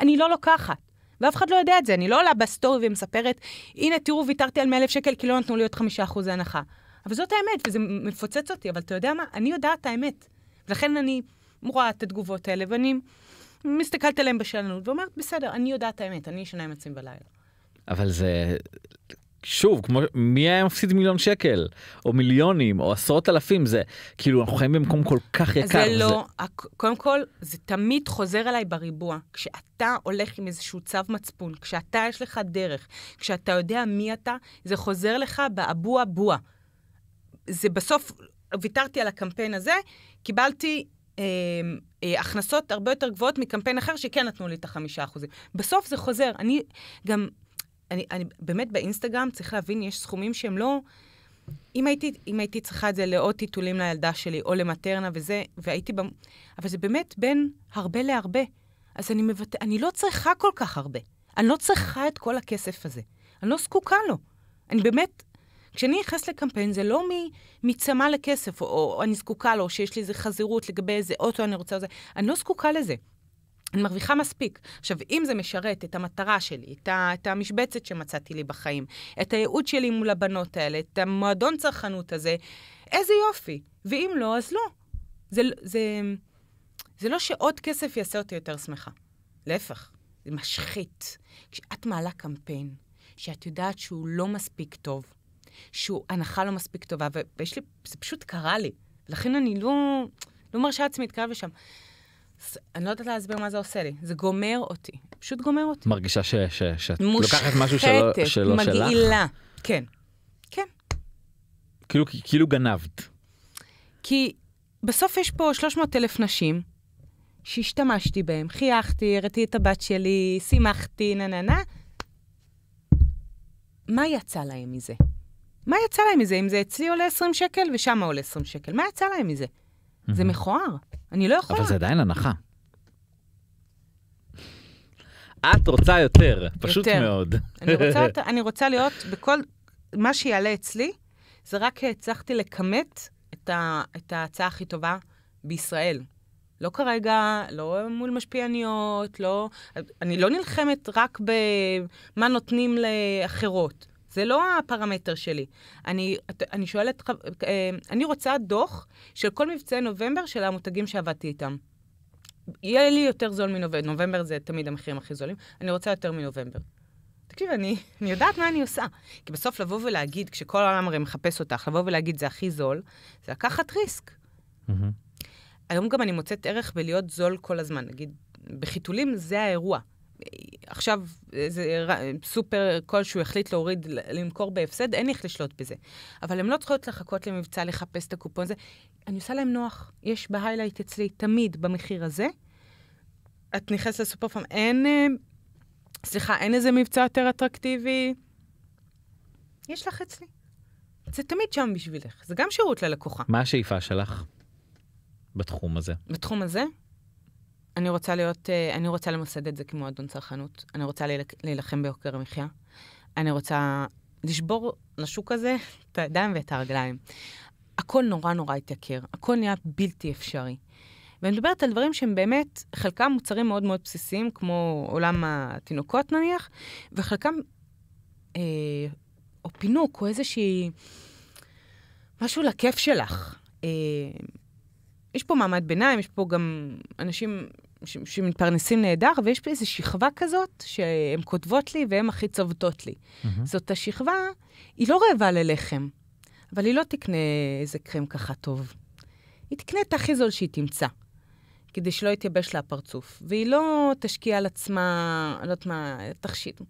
Speaker 2: אני לא לוקחת. ואף אחד לא יודע את זה, אני לא עולה בסטורי ומספרת, הנה, תראו, ויתרתי על 100 אלף שקל כי לא נתנו לי עוד 5% הנחה. אבל זאת האמת, וזה מפוצץ אותי, אבל אתה יודע מה? אני יודעת את האמת. ולכן אני רואה את התגובות האלה, ואני מסתכלת עליהם בשלנות ואומרת, בסדר, אני יודעת האמת, אני אשנה עם עצמי בלילה.
Speaker 1: אבל זה, שוב, כמו, מי היה מפסיד מיליון שקל, או מיליונים, או עשרות אלפים, זה כאילו, אנחנו חיים במקום כל כך יקר. זה לא,
Speaker 2: זה... קודם כל, זה תמיד חוזר אליי בריבוע. כשאתה הולך עם איזשהו צו מצפון, כשאתה יש לך דרך, כשאתה יודע מי אתה, זה חוזר לך באבו אבו. זה בסוף, ויתרתי על הקמפיין הזה, קיבלתי אה, אה, הכנסות הרבה יותר גבוהות מקמפיין אחר שכן נתנו לי את החמישה אחוזים. בסוף זה חוזר. אני גם, אני, אני באמת באינסטגרם, צריך להבין, יש סכומים שהם לא... אם הייתי, אם הייתי צריכה את זה לעוד טיטולים לילדה שלי, או למטרנה וזה, והייתי במ... אבל זה באמת בין הרבה להרבה. אז אני, מבט... אני לא צריכה כל כך הרבה. אני לא צריכה את כל הכסף הזה. אני לא זקוקה לו. אני באמת כשאני נכנס לקמפיין, זה לא מצמא לכסף, או, או אני זקוקה לו, שיש לי איזה חזירות לגבי איזה אוטו אני רוצה, זה. אני לא זקוקה לזה. אני מרוויחה מספיק. עכשיו, אם זה משרת את המטרה שלי, את, ה, את המשבצת שמצאתי לי בחיים, את הייעוד שלי מול הבנות האלה, את המועדון צרכנות הזה, איזה יופי. ואם לא, אז לא. זה, זה, זה לא שעוד כסף יעשה אותי יותר שמחה. להפך, זה משחית. כשאת מעלה קמפיין, שאת יודעת שהוא לא מספיק טוב, שהוא הנחה לא מספיק טובה, ויש לי, זה פשוט קרה לי. לכן אני לא, לא מרשה עצמי להתקרב לשם. אני לא יודעת להסביר מה זה עושה לי, זה גומר אותי, פשוט גומר אותי.
Speaker 1: מרגישה ש, ש, שאת מושחתת, לוקחת משהו שלא, שלא מגעילה. שלך? מושחתת, מגעילה,
Speaker 2: כן. כן.
Speaker 1: כאילו, כאילו גנבת.
Speaker 2: כי בסוף יש פה 300 אלף נשים שהשתמשתי בהן, חייכתי, הראתי את הבת שלי, שימחתי, נה נה נה. מה יצא להם מזה? מה יצא להם מזה? אם זה אצלי עולה 20 שקל ושם עולה 20 שקל, מה יצא להם מזה? זה מכוער, אני לא יכולה. אבל זה
Speaker 1: עדיין הנחה. את רוצה יותר, פשוט יותר. מאוד. אני, רוצה,
Speaker 2: [LAUGHS] אני רוצה להיות בכל, מה שיעלה אצלי, זה רק הצלחתי לכמת את, ה, את ההצעה הכי טובה בישראל. לא כרגע, לא מול משפיעניות, לא... אני לא נלחמת רק במה נותנים לאחרות. זה לא הפרמטר שלי. אני, אני שואלת, אה, אני רוצה דוח של כל מבצעי נובמבר של המותגים שעבדתי איתם. יהיה לי יותר זול מנובמבר, נובמבר זה תמיד המחירים הכי זולים, אני רוצה יותר מנובמבר. תקשיב, אני, אני יודעת מה אני עושה. כי בסוף לבוא ולהגיד, כשכל העולם הרי מחפש אותך, לבוא ולהגיד זה הכי זול, זה לקחת ריסק. Mm-hmm. היום גם אני מוצאת ערך בלהיות זול כל הזמן. נגיד, בחיתולים זה האירוע. עכשיו איזה סופר כלשהו החליט להוריד, למכור בהפסד, אין איך לשלוט בזה. אבל הן לא צריכות לחכות למבצע, לחפש את הקופון הזה. אני עושה להם נוח. יש בהיילייט אצלי תמיד במחיר הזה. את נכנסת לסופר פעם, אין, אה, סליחה, אין איזה מבצע יותר אטרקטיבי. יש לך אצלי. זה תמיד שם בשבילך. זה גם שירות ללקוחה. מה
Speaker 1: השאיפה שלך בתחום הזה?
Speaker 2: בתחום הזה? אני רוצה להיות, אה, אני רוצה למסד את זה כמועדון צרכנות. אני רוצה להילחם ביוקר המחיה. אני רוצה לשבור לשוק הזה [LAUGHS] את הידיים ואת הרגליים. הכל נורא נורא התייקר, הכל נהיה בלתי אפשרי. ואני מדברת על דברים שהם באמת, חלקם מוצרים מאוד מאוד בסיסיים, כמו עולם התינוקות נניח, וחלקם, אה, או פינוק, או איזושהי, משהו לכיף שלך. אה, יש פה מעמד ביניים, יש פה גם אנשים ש, שמתפרנסים נהדר, ויש פה איזו שכבה כזאת שהן כותבות לי והן הכי צובטות לי. Mm-hmm. זאת השכבה, היא לא רעבה ללחם, אבל היא לא תקנה איזה קרם ככה טוב. היא תקנה את הכי זול שהיא תמצא, כדי שלא יתייבש לה הפרצוף. והיא לא תשקיע על עצמה, לא יודעת מה, תכשיט.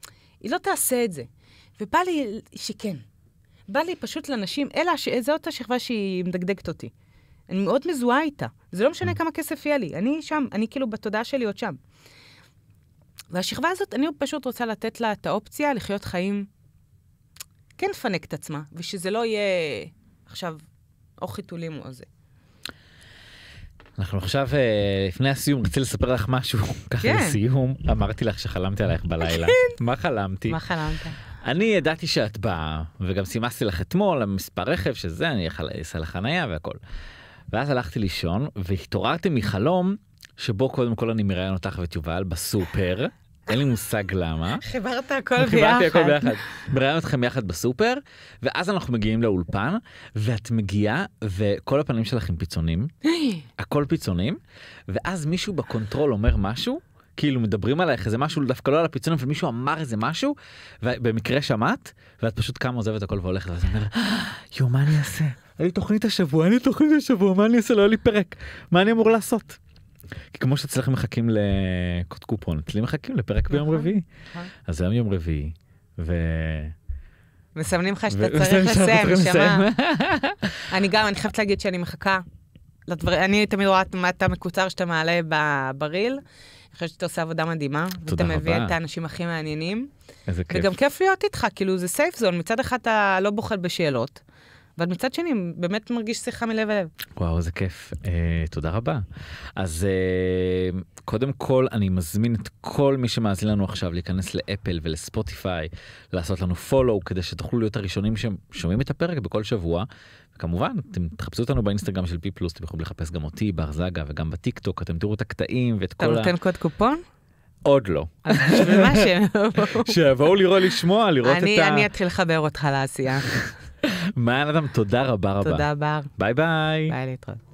Speaker 2: היא לא תעשה את זה. ובא לי שכן. בא לי פשוט לנשים, אלא שזו אותה שכבה שהיא מדגדגת אותי. אני מאוד מזוהה איתה. זה לא משנה אה. כמה כסף יהיה לי, אני שם, אני כאילו בתודעה שלי עוד שם. והשכבה הזאת, אני פשוט רוצה לתת לה את האופציה לחיות חיים, כן לפנק את עצמה, ושזה לא יהיה עכשיו או חיתולים או זה.
Speaker 1: אנחנו עכשיו אה, לפני הסיום רוצה לספר לך משהו [LAUGHS] ככה כן. לסיום אמרתי לך שחלמתי עלייך בלילה כן. מה חלמתי מה חלמת אני ידעתי שאת באה וגם סימסתי לך אתמול המספר רכב שזה אני אעשה לך חניה והכל. ואז הלכתי לישון והתעוררתי מחלום שבו קודם כל אני מראיין אותך ואת יובל בסופר. אין לי מושג למה.
Speaker 2: חיברת הכל ביחד. חיברתי הכל ביחד.
Speaker 1: מראיין אתכם יחד בסופר, ואז אנחנו מגיעים לאולפן, ואת מגיעה, וכל הפנים שלך עם פיצונים. הכל פיצונים, ואז מישהו בקונטרול אומר משהו, כאילו מדברים עלייך איזה משהו, דווקא לא על הפיצונים, אבל מישהו אמר איזה משהו, ובמקרה שמעת, ואת פשוט קמה, עוזבת הכל והולכת, ואז אומרת, אה, יו, מה אני אעשה? היה לי תוכנית השבוע, אין לי תוכנית השבוע, מה אני אעשה? לא היה לי פרק, מה אני אמור לעשות? כי כמו שאצלכם מחכים לקוד קופון, אצלי מחכים לפרק ביום נכון, רביעי. נכון. אז היום יום רביעי, ו...
Speaker 2: מסמנים לך שאתה [LAUGHS] צריך לסיים, שמע. [LAUGHS] אני גם, אני חייבת להגיד שאני מחכה. לדבר... אני תמיד רואה מה אתה מקוצר שאתה מעלה בבריל. אני חושבת שאתה עושה עבודה מדהימה. ואתה מביא את האנשים הכי מעניינים. איזה כיף. וגם כיף להיות איתך, כאילו זה סייף זון. מצד אחד אתה לא בוחל בשאלות. אבל מצד שני באמת מרגיש שיחה מלב אל לב.
Speaker 1: וואו איזה כיף uh, תודה רבה אז uh, קודם כל אני מזמין את כל מי שמאזין לנו עכשיו להיכנס לאפל ולספוטיפיי לעשות לנו פולו כדי שתוכלו להיות הראשונים ששומעים את הפרק בכל שבוע. כמובן אתם תחפשו אותנו באינסטגרם של פי פלוס אתם יכולים לחפש גם אותי בר זגה וגם בטיק טוק אתם תראו את הקטעים ואת כל ה... אתה נותן קוד קופון? עוד לא. אז
Speaker 2: מה שיבואו?
Speaker 1: שיבואו לראות לשמוע, לראות את ה... אני אתחיל
Speaker 2: לחבר אותך לעשייה.
Speaker 1: [LAUGHS] מאיה אדם, תודה רבה רבה. תודה בר. ביי
Speaker 2: ביי. ביי להתראות.